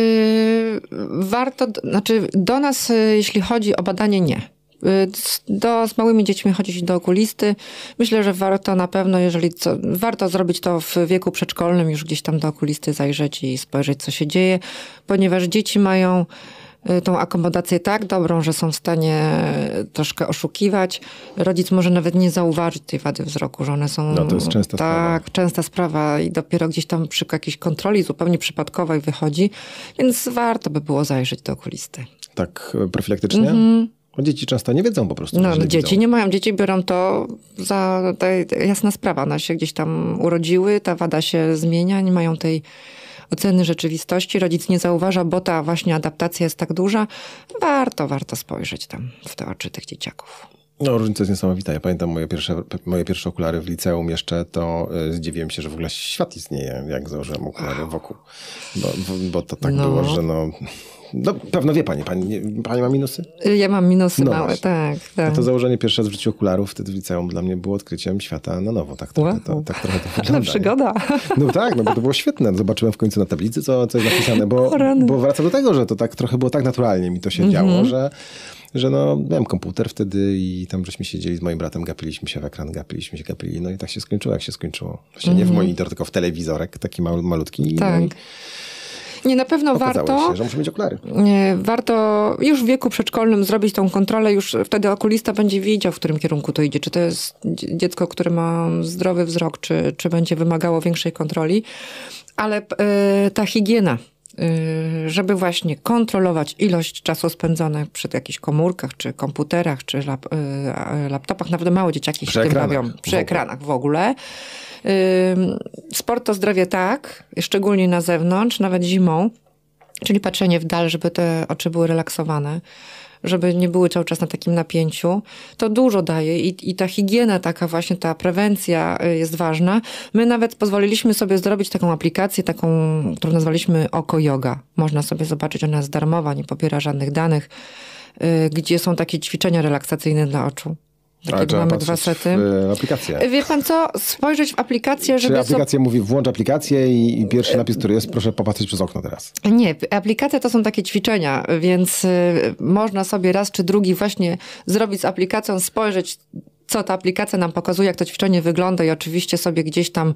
warto, znaczy do nas, y, jeśli chodzi o badanie, nie. Y, do, z małymi dziećmi chodzić do okulisty. Myślę, że warto na pewno, jeżeli co, warto zrobić to w wieku przedszkolnym, już gdzieś tam do okulisty zajrzeć i spojrzeć, co się dzieje, ponieważ dzieci mają Y, tą akomodację tak dobrą, że są w stanie y, troszkę oszukiwać. Rodzic może nawet nie zauważyć tej wady wzroku, że one są... No to jest częsta tak, sprawa. Tak, częsta sprawa i dopiero gdzieś tam przy jakiejś kontroli zupełnie przypadkowej wychodzi, więc warto by było zajrzeć do okulisty. Tak e, profilaktycznie? Mm -hmm. Dzieci często nie wiedzą po prostu. No, no dzieci widzą. nie mają. Dzieci biorą to za... To jasna sprawa. One się gdzieś tam urodziły, ta wada się zmienia, nie mają tej oceny rzeczywistości rodzic nie zauważa, bo ta właśnie adaptacja jest tak duża, warto, warto spojrzeć tam w te oczy tych dzieciaków. No, różnica jest niesamowita. Ja pamiętam moje pierwsze, moje pierwsze okulary w liceum jeszcze, to e, zdziwiłem się, że w ogóle świat istnieje, jak założyłem okulary wow. wokół. Bo, bo to tak no. było, że no, no pewno wie pani, pani, pani ma minusy? Y, ja mam minusy no małe, tak. tak. No to założenie pierwsze raz w życiu okularów wtedy w liceum dla mnie było odkryciem świata na nowo. Tak trochę, to, tak trochę to no, wygląda. przygoda. No tak, no bo to było świetne. Zobaczyłem w końcu na tablicy, co, co jest napisane, bo, bo wraca do tego, że to tak trochę było tak naturalnie mi to się działo, mm -hmm. że że no, miałem komputer wtedy i tam żeśmy siedzieli z moim bratem, gapiliśmy się w ekran, gapiliśmy się, gapili, no i tak się skończyło, jak się skończyło. Właśnie mm -hmm. nie w mhm. monitor, tylko w telewizorek, taki mal, malutki. Tak. No i, tak. Nie, na pewno warto. Się, że muszę mieć okulary. Warto już w wieku przedszkolnym zrobić tą kontrolę, już wtedy okulista będzie wiedział, w którym kierunku to idzie. Czy to jest dziecko, które ma zdrowy wzrok, czy, czy będzie wymagało większej kontroli. Ale y, ta higiena, e, żeby właśnie kontrolować ilość czasu spędzonych przy jakichś komórkach, czy komputerach, czy lap, e, laptopach. Nawet małe dzieciaki przy się tym bawią. Przy w ekranach w ogóle. Sport to zdrowie tak, szczególnie na zewnątrz, nawet zimą, czyli patrzenie w dal, żeby te oczy były relaksowane żeby nie były cały czas na takim napięciu, to dużo daje i, i ta higiena, taka właśnie ta prewencja y, jest ważna. My nawet pozwoliliśmy sobie zrobić taką aplikację, taką, którą nazwaliśmy Oko Yoga. Można sobie zobaczyć, ona jest darmowa, nie popiera żadnych danych, y, gdzie są takie ćwiczenia relaksacyjne dla oczu. Takiego mamy dwa sety. W, e, aplikację. Wie pan co? Spojrzeć w aplikację, żeby... Czy aplikacja so... mówi, włącz aplikację i, i pierwszy napis, który jest, proszę popatrzeć przez okno teraz. Nie, aplikacje to są takie ćwiczenia, więc y, można sobie raz czy drugi właśnie zrobić z aplikacją, spojrzeć co ta aplikacja nam pokazuje, jak to ćwiczenie wygląda i oczywiście sobie gdzieś tam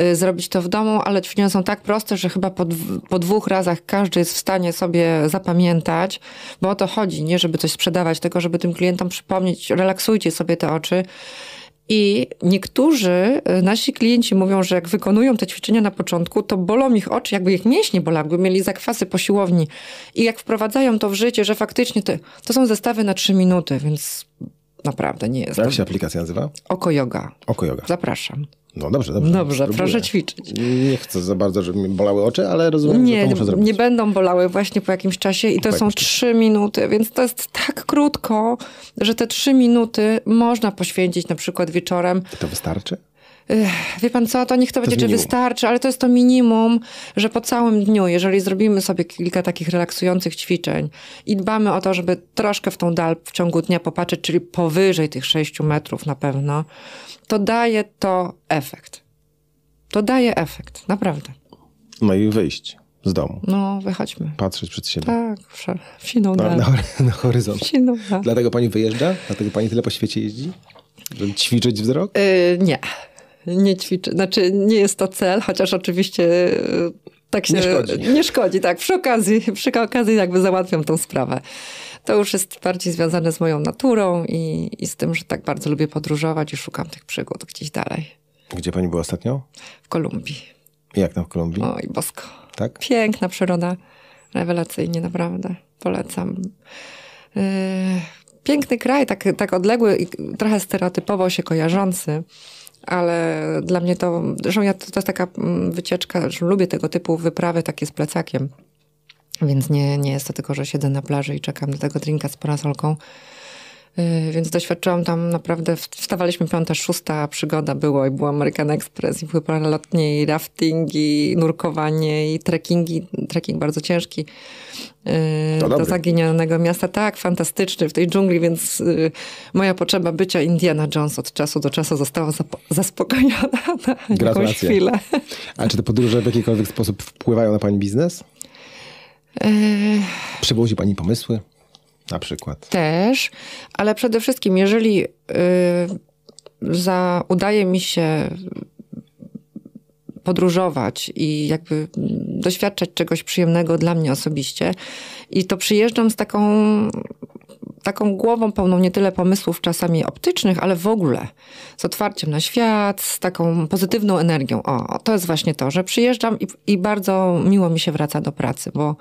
y, zrobić to w domu, ale ćwiczenia są tak proste, że chyba po, po dwóch razach każdy jest w stanie sobie zapamiętać, bo o to chodzi, nie żeby coś sprzedawać, tylko żeby tym klientom przypomnieć, relaksujcie sobie te oczy. I niektórzy y, nasi klienci mówią, że jak wykonują te ćwiczenia na początku, to bolą ich oczy, jakby ich mięśnie bolały, jakby mieli zakwasy po siłowni. I jak wprowadzają to w życie, że faktycznie to, to są zestawy na trzy minuty, więc Naprawdę nie jest. Jak się aplikacja nazywa? Oko Yoga. Oko Yoga. Zapraszam. No dobrze, dobrze. Dobrze, spróbuję. proszę ćwiczyć. Nie chcę za bardzo, żeby mi bolały oczy, ale rozumiem, nie, że to muszę zrobić. Nie będą bolały właśnie po jakimś czasie i to są trzy minuty, więc to jest tak krótko, że te trzy minuty można poświęcić na przykład wieczorem. to wystarczy? Wie pan co, to niech to, to będzie, czy wystarczy, ale to jest to minimum, że po całym dniu, jeżeli zrobimy sobie kilka takich relaksujących ćwiczeń i dbamy o to, żeby troszkę w tą dal w ciągu dnia popatrzeć, czyli powyżej tych 6 metrów na pewno, to daje to efekt. To daje efekt, naprawdę. No i wyjść z domu. No, wychodźmy. Patrzeć przed siebie. Tak, w siną na, na, na horyzont. Dlatego pani wyjeżdża? Dlatego pani tyle po świecie jeździ? Żeby ćwiczyć wzrok? Yy, nie nie ćwiczy, znaczy nie jest to cel, chociaż oczywiście e, tak się nie szkodzi. Nie szkodzi, tak. Przy okazji, przy okazji jakby załatwiam tą sprawę. To już jest bardziej związane z moją naturą i, i z tym, że tak bardzo lubię podróżować i szukam tych przygód gdzieś dalej. Gdzie pani była ostatnio? W Kolumbii. Jak tam w Kolumbii? Oj, bosko. Tak? Piękna przyroda, rewelacyjnie, naprawdę. Polecam. Yy, piękny kraj, tak, tak odległy i trochę stereotypowo się kojarzący ale dla mnie to, zresztą ja to, to jest taka mm, wycieczka, że lubię tego typu wyprawy takie z plecakiem. Więc nie, nie jest to tylko, że siedzę na plaży i czekam do tego drinka z parasolką, Y, więc doświadczyłam tam naprawdę, wstawaliśmy piąta, szósta przygoda było i była American Express i były paralotnie i raftingi, i nurkowanie i trekkingi, trekking bardzo ciężki y, do zaginionego miasta. Tak, fantastyczny w tej dżungli, więc y, moja potrzeba bycia Indiana Jones od czasu do czasu została zaspokojona na jakąś chwilę. A czy te podróże w jakikolwiek sposób wpływają na pani biznes? Yy... Przywozi pani pomysły? Na przykład. Też, ale przede wszystkim, jeżeli yy, za, udaje mi się podróżować i jakby doświadczać czegoś przyjemnego dla mnie osobiście, i to przyjeżdżam z taką taką głową pełną nie tyle pomysłów czasami optycznych, ale w ogóle z otwarciem na świat, z taką pozytywną energią. O, to jest właśnie to, że przyjeżdżam i, i bardzo miło mi się wraca do pracy, bo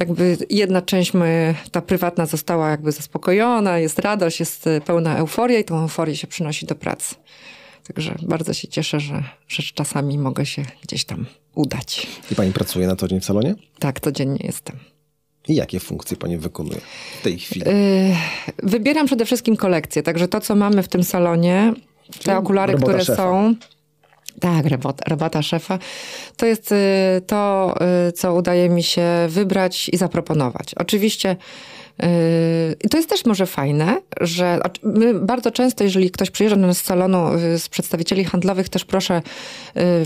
jakby jedna część moja, ta prywatna została jakby zaspokojona, jest radość, jest e, pełna euforia i tą euforię się przynosi do pracy. Także bardzo się cieszę, że, że czasami mogę się gdzieś tam udać. I pani pracuje na co dzień w salonie? Tak, codziennie jestem. I jakie funkcje Pani wykonuje w tej chwili? E, wybieram przede wszystkim kolekcję, także to, co mamy w tym salonie, te Czyli okulary, które szefa. są, tak, robota, robota szefa to jest y, to, y, co udaje mi się wybrać i zaproponować. Oczywiście. Y, I to jest też może fajne, że my bardzo często, jeżeli ktoś przyjeżdża do nas z salonu, z przedstawicieli handlowych, też proszę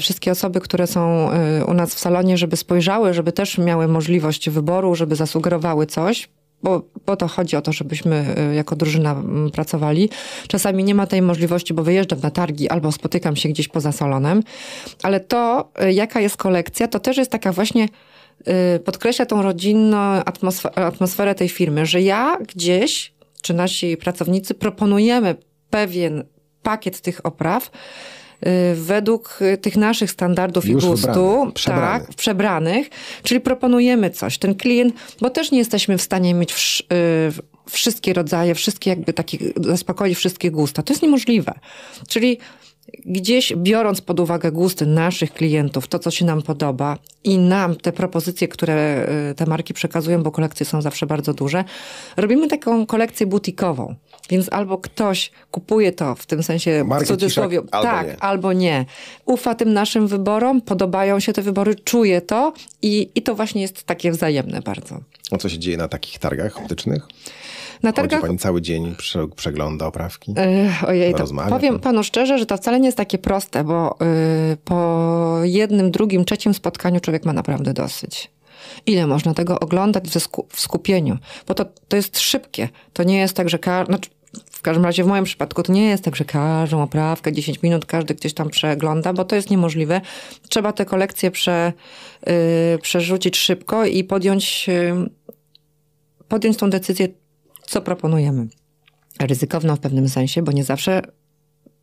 wszystkie osoby, które są u nas w salonie, żeby spojrzały, żeby też miały możliwość wyboru, żeby zasugerowały coś, bo, bo to chodzi o to, żebyśmy y, jako drużyna pracowali. Czasami nie ma tej możliwości, bo wyjeżdżam na targi albo spotykam się gdzieś poza salonem, ale to, y, jaka jest kolekcja, to też jest taka właśnie y, podkreśla tą rodzinną atmosferę tej firmy, że ja gdzieś, czy nasi pracownicy proponujemy pewien pakiet tych opraw, Y, według y, tych naszych standardów Już i gustu, przebrany. tak, przebranych, czyli proponujemy coś. Ten klient, bo też nie jesteśmy w stanie mieć w, y, wszystkie rodzaje, wszystkie jakby takie, zaspokoić wszystkie gusta. To jest niemożliwe. Czyli gdzieś biorąc pod uwagę gusty naszych klientów, to co się nam podoba i nam te propozycje, które y, te marki przekazują, bo kolekcje są zawsze bardzo duże, robimy taką kolekcję butikową. Więc albo ktoś kupuje to w tym sensie Marki w cudzysłowie, tak, albo nie. albo nie. Ufa tym naszym wyborom, podobają się te wybory, czuje to i, i to właśnie jest takie wzajemne bardzo. A co się dzieje na takich targach optycznych? Na targach... Chodzi pani cały dzień, przegląda oprawki, yy, Ojej, to rozmawia. Powiem panu szczerze, że to wcale nie jest takie proste, bo y, po jednym, drugim, trzecim spotkaniu człowiek ma naprawdę dosyć ile można tego oglądać w skupieniu. Bo to, to jest szybkie. To nie jest tak, że każdy. Znaczy, w każdym razie w moim przypadku to nie jest tak, że każdą oprawkę 10 minut każdy gdzieś tam przegląda, bo to jest niemożliwe. Trzeba te kolekcje prze, yy, przerzucić szybko i podjąć, yy, podjąć tą decyzję co proponujemy. Ryzykowną w pewnym sensie, bo nie zawsze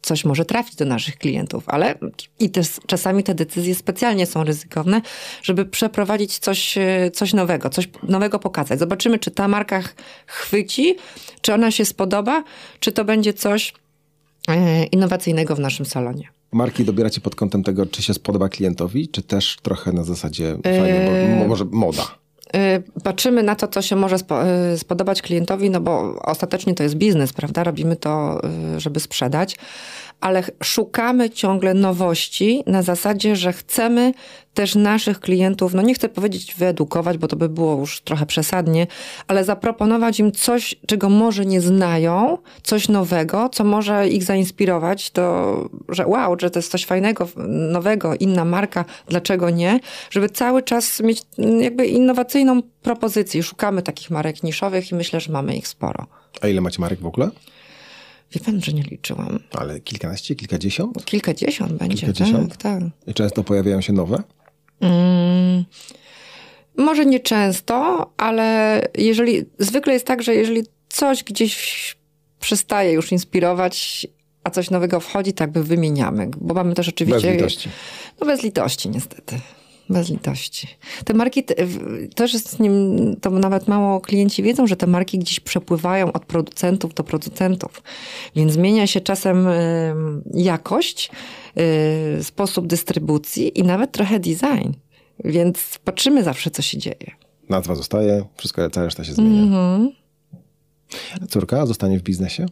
coś może trafić do naszych klientów, ale i też czasami te decyzje specjalnie są ryzykowne, żeby przeprowadzić coś, e, coś nowego, coś nowego pokazać. Zobaczymy, czy ta marka chwyci, czy ona się spodoba, czy to będzie coś e, innowacyjnego w naszym salonie. Marki dobieracie pod kątem tego, czy się spodoba klientowi, czy też trochę na zasadzie, fajnie, bo e, może moda. Y, patrzymy na to, co się może y, spodobać klientowi, no bo ostatecznie to jest biznes, prawda? Robimy to, y, żeby sprzedać, ale szukamy ciągle nowości na zasadzie, że chcemy też naszych klientów, no nie chcę powiedzieć wyedukować, bo to by było już trochę przesadnie, ale zaproponować im coś, czego może nie znają, coś nowego, co może ich zainspirować, to, że wow, że to jest coś fajnego, nowego, inna marka, dlaczego nie? Żeby cały czas mieć mm, jakby innowacyjną propozycję. Szukamy takich marek niszowych i myślę, że mamy ich sporo. A ile macie marek w ogóle? Wie pan, że nie liczyłam. Ale kilkanaście, kilkadziesiąt? Kilkadziesiąt będzie, kilkadziesiąt? tak, tak. I często pojawiają się nowe? Mm, może nie często, ale jeżeli zwykle jest tak, że jeżeli coś gdzieś przestaje już inspirować, a coś nowego wchodzi, tak by wymieniamy. Bo mamy też oczywiście. Bez litości. No bez litości, niestety bez litości. Te marki, też jest z nim, to nawet mało klienci wiedzą, że te marki gdzieś przepływają od producentów do producentów, więc zmienia się czasem y, jakość, y, sposób dystrybucji i nawet trochę design. Więc patrzymy zawsze, co się dzieje. Nazwa zostaje, wszystko, cała reszta się zmienia. Mm -hmm. Córka zostanie w biznesie?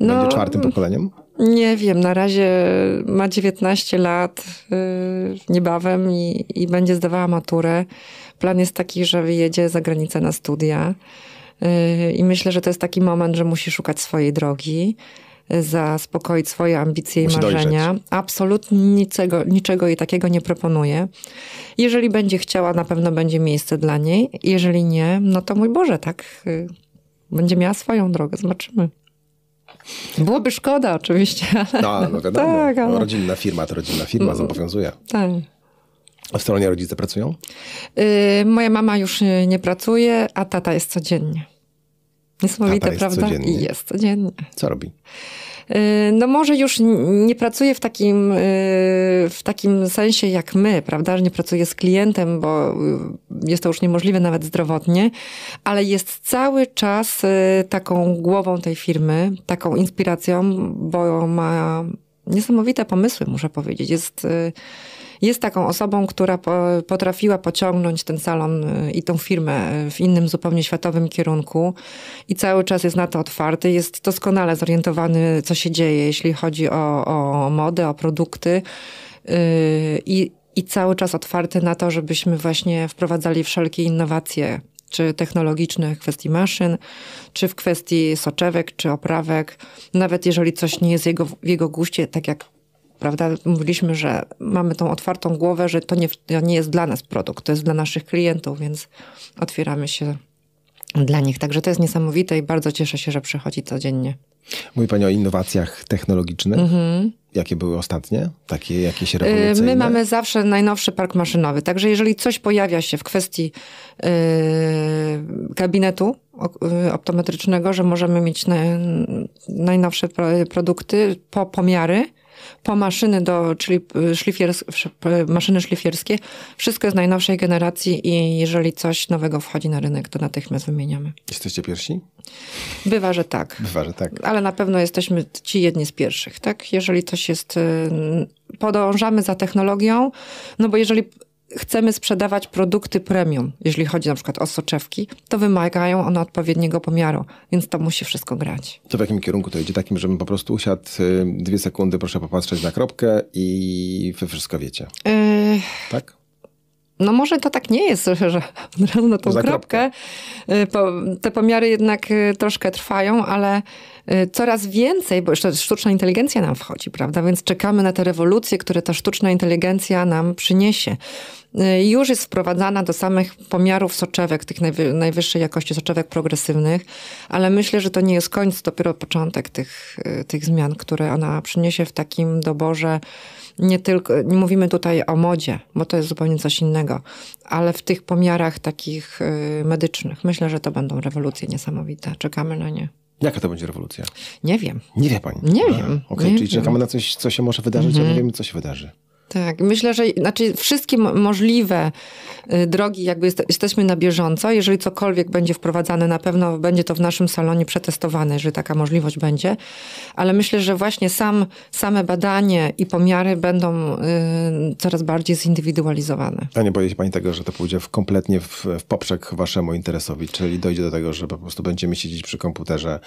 No, Będzie no, czwartym pokoleniem? Nie wiem, na razie ma 19 lat yy, niebawem i, i będzie zdawała maturę. Plan jest taki, że wyjedzie za granicę na studia. Yy, I myślę, że to jest taki moment, że musi szukać swojej drogi, yy, zaspokoić swoje ambicje musi i marzenia. Dojrzeć. Absolutnie niczego, niczego jej takiego nie proponuję. Jeżeli będzie chciała, na pewno będzie miejsce dla niej. Jeżeli nie, no to mój Boże, tak. Y, będzie miała swoją drogę, zobaczymy. Byłoby szkoda oczywiście. Ale... No, no wiadomo. Tak, ale... Rodzinna firma to rodzinna firma, mm, zobowiązuje. Tak. A w stronie rodzice pracują? Yy, moja mama już nie pracuje, a tata jest codziennie. Niesamowite, tata jest prawda? Codziennie. I jest codziennie. Co robi? Y, no może już nie pracuje w takim, y, w takim sensie jak my, prawda, że nie pracuje z klientem, bo y, jest to już niemożliwe nawet zdrowotnie, ale jest cały czas taką głową tej firmy, taką inspiracją, bo ma niesamowite pomysły, muszę powiedzieć. Jest jest taką osobą, która potrafiła pociągnąć ten salon y, i tą firmę y, w innym zupełnie światowym kierunku i cały czas jest na to otwarty, jest doskonale zorientowany, co się dzieje, jeśli chodzi o, o modę, o produkty. Y, I, i cały czas otwarty na to, żebyśmy właśnie wprowadzali wszelkie innowacje, czy technologicznych, w kwestii maszyn, czy w kwestii soczewek, czy oprawek. Nawet jeżeli coś nie jest jego, w jego guście, tak jak prawda? Mówiliśmy, że mamy tą otwartą głowę, że to nie, to nie jest dla nas produkt, to jest dla naszych klientów, więc otwieramy się dla nich. Także to jest niesamowite i bardzo cieszę się, że przychodzi codziennie. Mówi Pani o innowacjach technologicznych. Mhm. Jakie były ostatnie? Takie jakieś y, rewolucyjne? My mamy zawsze najnowszy park maszynowy. Także jeżeli coś pojawia się w kwestii yy, gabinetu y, optometrycznego, że możemy mieć naj, najnowsze produkty po pomiary, po maszyny, do, czyli szlifiers, maszyny szlifierskie. Wszystko jest najnowszej generacji i jeżeli coś nowego wchodzi na rynek, to natychmiast wymieniamy. Jesteście pierwsi? Bywa, że tak. Bywa, że tak. Ale na pewno jesteśmy ci jedni z pierwszych, tak? Jeżeli coś jest y, podążamy za technologią, no bo jeżeli chcemy sprzedawać produkty premium, jeśli chodzi na przykład o soczewki, to wymagają one odpowiedniego pomiaru, więc to musi wszystko grać. To w jakim kierunku to idzie? Takim, żebym po prostu usiadł y, dwie sekundy, proszę popatrzeć na kropkę i wy wszystko wiecie. Yy... Tak? No może to tak nie jest, że od razu na tą kropkę. kropkę. Y, te pomiary jednak y, troszkę trwają, ale Y, coraz więcej, bo jeszcze sztuczna inteligencja nam wchodzi, prawda? Więc czekamy na te rewolucje, które ta sztuczna inteligencja nam przyniesie. Y, już jest wprowadzana do samych pomiarów soczewek, tych najwy najwyższej jakości soczewek progresywnych, ale myślę, że to nie jest koniec, dopiero początek tych, y, tych zmian, które ona przyniesie w takim doborze nie tylko, nie mówimy tutaj o modzie, bo to jest zupełnie coś innego, ale w tych pomiarach takich medycznych. Myślę, że to będą rewolucje niesamowite. Czekamy na nie. Jaka to będzie rewolucja? Nie wiem. Nie wie pani. Nie wiem. Okej, okay, czyli czekamy na coś, co się może wydarzyć, mm a nie mhm. wiemy, co się wydarzy. Tak, myślę, że znaczy wszystkie możliwe y, drogi, jakby jest, jesteśmy na bieżąco. Jeżeli cokolwiek będzie wprowadzane, na pewno będzie to w naszym salonie przetestowane, jeżeli taka możliwość będzie. Ale myślę, że właśnie sam, same badanie i pomiary będą y, coraz bardziej zindywidualizowane. A nie boję się pani tego, że to pójdzie w, kompletnie w, w poprzek waszemu interesowi, czyli dojdzie do tego, że po prostu będziemy siedzieć przy komputerze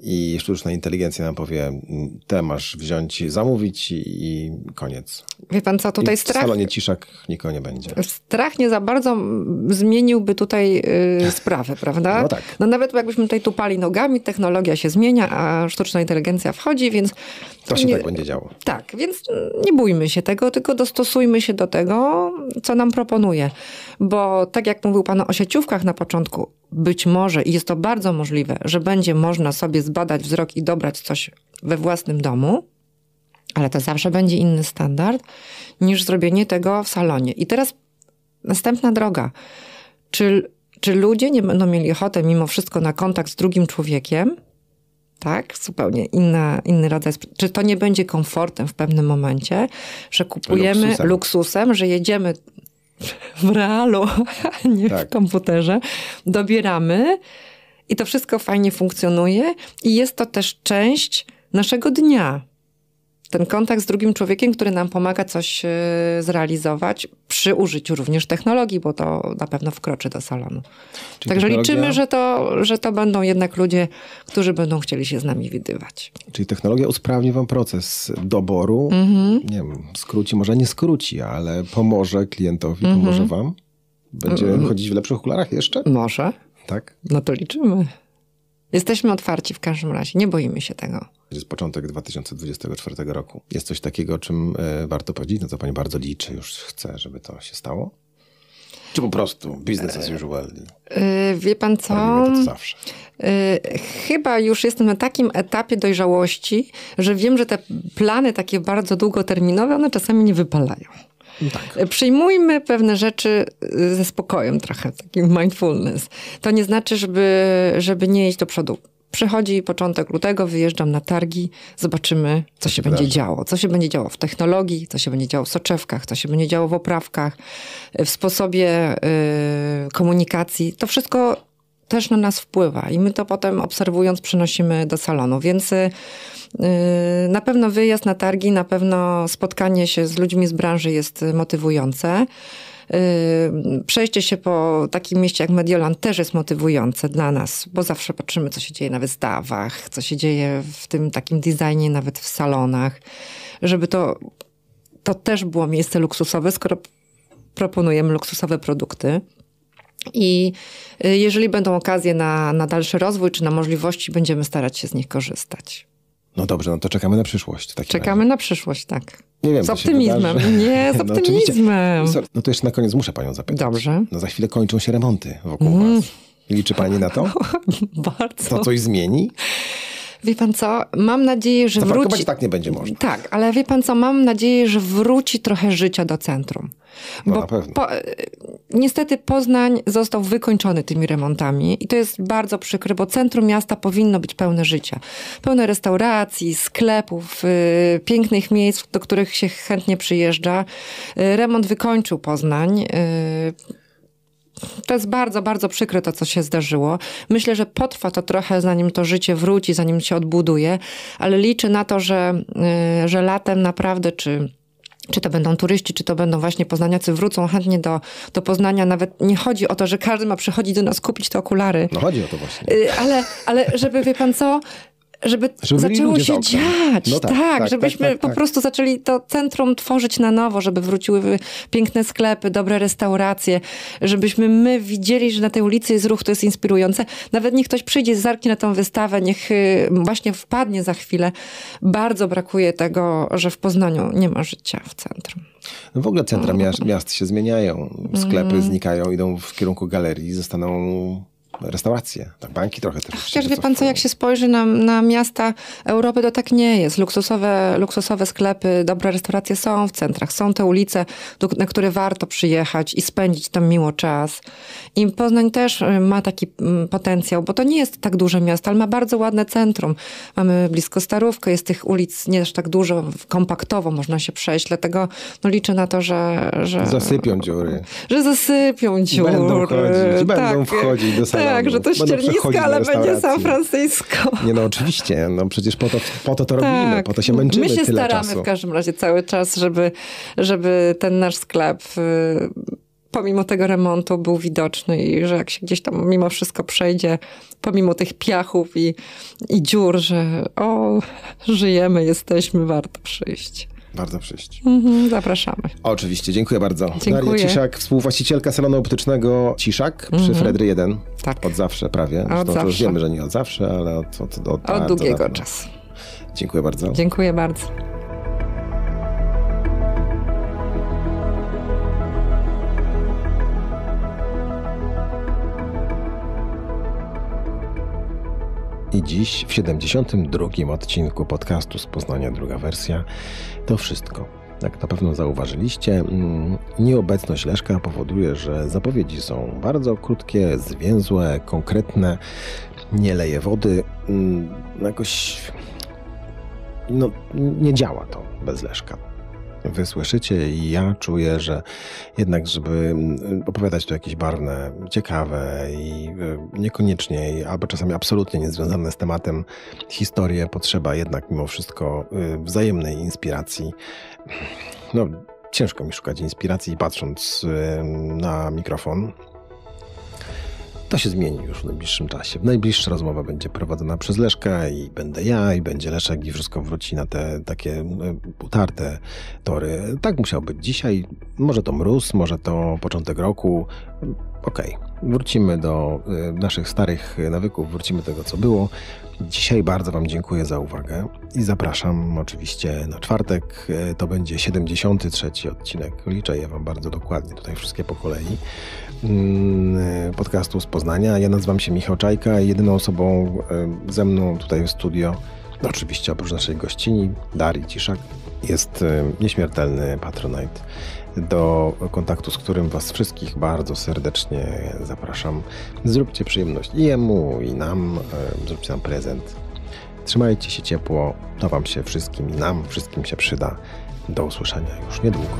i sztuczna inteligencja nam powie, mm, te masz wziąć, zamówić i, i koniec. Wie pan co, tutaj I w strach... W salonie ciszak nikogo nie będzie. Strach nie za bardzo zmieniłby tutaj y, sprawę, prawda? No tak. No nawet jakbyśmy tutaj tupali nogami, technologia się zmienia, a sztuczna inteligencja wchodzi, więc... To się nie... tak będzie działo. Tak, więc nie bójmy się tego, tylko dostosujmy się do tego, co nam proponuje. Bo tak jak mówił pan o sieciówkach na początku, być może, i jest to bardzo możliwe, że będzie można sobie zbadać wzrok i dobrać coś we własnym domu, ale to zawsze będzie inny standard niż zrobienie tego w salonie. I teraz następna droga. Czy, czy ludzie nie będą mieli ochoty mimo wszystko na kontakt z drugim człowiekiem? Tak, zupełnie inna, inny rodzaj. Czy to nie będzie komfortem w pewnym momencie, że kupujemy luksusem, luksusem że jedziemy w realu, a nie tak. w komputerze, dobieramy i to wszystko fajnie funkcjonuje i jest to też część naszego dnia ten kontakt z drugim człowiekiem, który nam pomaga coś e, zrealizować przy użyciu również technologii, bo to na pewno wkroczy do salonu. Czyli Także liczymy, że to, że to będą jednak ludzie, którzy będą chcieli się z nami widywać. Czyli technologia usprawni wam proces doboru, mhm. nie wiem, skróci, może nie skróci, ale pomoże klientowi, mhm. pomoże wam? Będzie mhm. chodzić w lepszych okularach jeszcze? Może. Tak? No to liczymy. Jesteśmy otwarci w każdym razie, nie boimy się tego jest początek 2024 roku. Jest coś takiego, o czym e, warto powiedzieć, no to pani bardzo liczy, już chce, żeby to się stało? Czy po prostu business as e, usual? E, wie pan co? To zawsze. Chyba już jestem na takim etapie dojrzałości, że wiem, że te plany takie bardzo długoterminowe, one czasami nie wypalają. No tak. Przyjmujmy pewne rzeczy ze spokojem trochę, takim mindfulness. To nie znaczy, żeby, żeby nie iść do przodu. Przychodzi początek lutego, wyjeżdżam na targi, zobaczymy, co się będzie działo. Co się będzie działo w technologii, co się będzie działo w soczewkach, co się będzie działo w oprawkach, w sposobie y, komunikacji. To wszystko też na nas wpływa i my to potem obserwując przynosimy do salonu. Więc y, na pewno wyjazd na targi, na pewno spotkanie się z ludźmi z branży jest motywujące. Przejście się po takim mieście jak Mediolan też jest motywujące dla nas, bo zawsze patrzymy, co się dzieje na wystawach, co się dzieje w tym takim designie, nawet w salonach, żeby to, to też było miejsce luksusowe, skoro proponujemy luksusowe produkty. I y, jeżeli będą okazje na, na dalszy rozwój czy na możliwości, będziemy starać się z nich korzystać. No dobrze, no to czekamy na przyszłość. Czekamy razie. na przyszłość, tak. Nie wiem, z optymizmem. Nie, z no, optymizmem. No, no, to jeszcze na koniec muszę panią zapytać. Dobrze. No za chwilę kończą się remonty wokół mm. was. Liczy pani na to? Bardzo. To coś zmieni? Wie pan co, mam nadzieję, że wróci... tak nie będzie można. Tak, ale wie pan co, mam nadzieję, że wróci trochę życia do centrum. No, pewno. po, niestety Poznań został wykończony tymi remontami i to jest bardzo przykre, bo centrum miasta powinno być pełne życia. Pełne restauracji, sklepów, y, pięknych miejsc, do których się chętnie przyjeżdża. Y, remont wykończył Poznań. Y, to jest bardzo, bardzo przykre to, co się zdarzyło. Myślę, że potrwa to trochę, zanim to życie wróci, zanim się odbuduje, ale liczę na to, że, y, że latem naprawdę, czy czy to będą turyści, czy to będą właśnie poznaniacy, wrócą chętnie do, do Poznania. Nawet nie chodzi o to, że każdy ma przychodzić do nas kupić te okulary. No chodzi o to właśnie. Y, ale, ale żeby, wie pan co, żeby, żeby zaczęło się dziać. No tak, tak, tak, tak, żebyśmy tak, po tak. prostu zaczęli to centrum tworzyć na nowo, żeby wróciły piękne sklepy, dobre restauracje, żebyśmy my widzieli, że na tej ulicy jest ruch, to jest inspirujące. Nawet niech ktoś przyjdzie, Zarki na tą wystawę, niech y, właśnie wpadnie za chwilę. Bardzo brakuje tego, że w Poznaniu nie ma życia w centrum. No w ogóle centra no. miast, miast się zmieniają. Sklepy mm. znikają, idą w kierunku galerii, zostaną restauracje, tak, banki trochę też. Chociaż wie pan co, jak się spojrzy na, na miasta Europy, to tak nie jest. Luksusowe, luksusowe sklepy, dobre restauracje są w centrach. Są te ulice, do, na które warto przyjechać i spędzić tam miło czas. I Poznań też y, ma taki mm, potencjał, bo to nie jest tak duże miasto, ale ma bardzo ładne centrum. Mamy blisko Starówkę, jest tych ulic nie aż tak dużo, kompaktowo można się przejść, dlatego no, liczę na to, że, że... Zasypią dziury. Że zasypią dziury. Będą chodzić, tak. będą wchodzić do salonu tak, że to ściernisko, ale będzie San Francisco. Nie no, oczywiście, no przecież po to, po to, to tak. robimy, po to się męczymy My się tyle staramy czasu. w każdym razie cały czas, żeby, żeby ten nasz sklep y, pomimo tego remontu był widoczny i że jak się gdzieś tam mimo wszystko przejdzie, pomimo tych piachów i, i dziur, że o, żyjemy, jesteśmy, warto przyjść bardzo przyjść. Mhm, zapraszamy. Oczywiście, dziękuję bardzo. Dziękuję. Daria Ciszak, współwłaścicielka salonu optycznego Ciszak przy mhm. Fredry 1. Tak. Od zawsze prawie. Od Zresztą, zawsze. wiemy, że nie od zawsze, ale od, od, od, od długiego czasu. Dziękuję bardzo. Dziękuję bardzo. i dziś w 72 odcinku podcastu z Poznania druga wersja to wszystko. Jak na pewno zauważyliście, mm, nieobecność Leszka powoduje, że zapowiedzi są bardzo krótkie, zwięzłe, konkretne, nie leje wody, mm, jakoś no, nie działa to bez Leszka wysłyszycie i ja czuję, że jednak, żeby mm, opowiadać tu jakieś barwne, ciekawe i e, niekoniecznie, albo czasami absolutnie niezwiązane z tematem historie, potrzeba jednak mimo wszystko e, wzajemnej inspiracji. No, ciężko mi szukać inspiracji patrząc e, na mikrofon. To się zmieni już w najbliższym czasie. Najbliższa rozmowa będzie prowadzona przez Leszka i będę ja, i będzie Leszek, i wszystko wróci na te takie e, utarte tory. Tak musiał być dzisiaj. Może to mróz, może to początek roku. Okej, okay. wrócimy do y, naszych starych nawyków, wrócimy do tego, co było. Dzisiaj bardzo Wam dziękuję za uwagę i zapraszam oczywiście na czwartek. Y, to będzie 73 odcinek. Liczę je Wam bardzo dokładnie, tutaj wszystkie po kolei. Mm, y, podcastu z Poznania. Ja nazywam się Michał Czajka i jedyną osobą ze mną tutaj w studio, no oczywiście oprócz naszej gościni, Darii Ciszak, jest nieśmiertelny Patronite do kontaktu, z którym Was wszystkich bardzo serdecznie zapraszam. Zróbcie przyjemność i jemu, i nam, e, zróbcie nam prezent. Trzymajcie się ciepło, to Wam się wszystkim i nam wszystkim się przyda. Do usłyszenia już niedługo.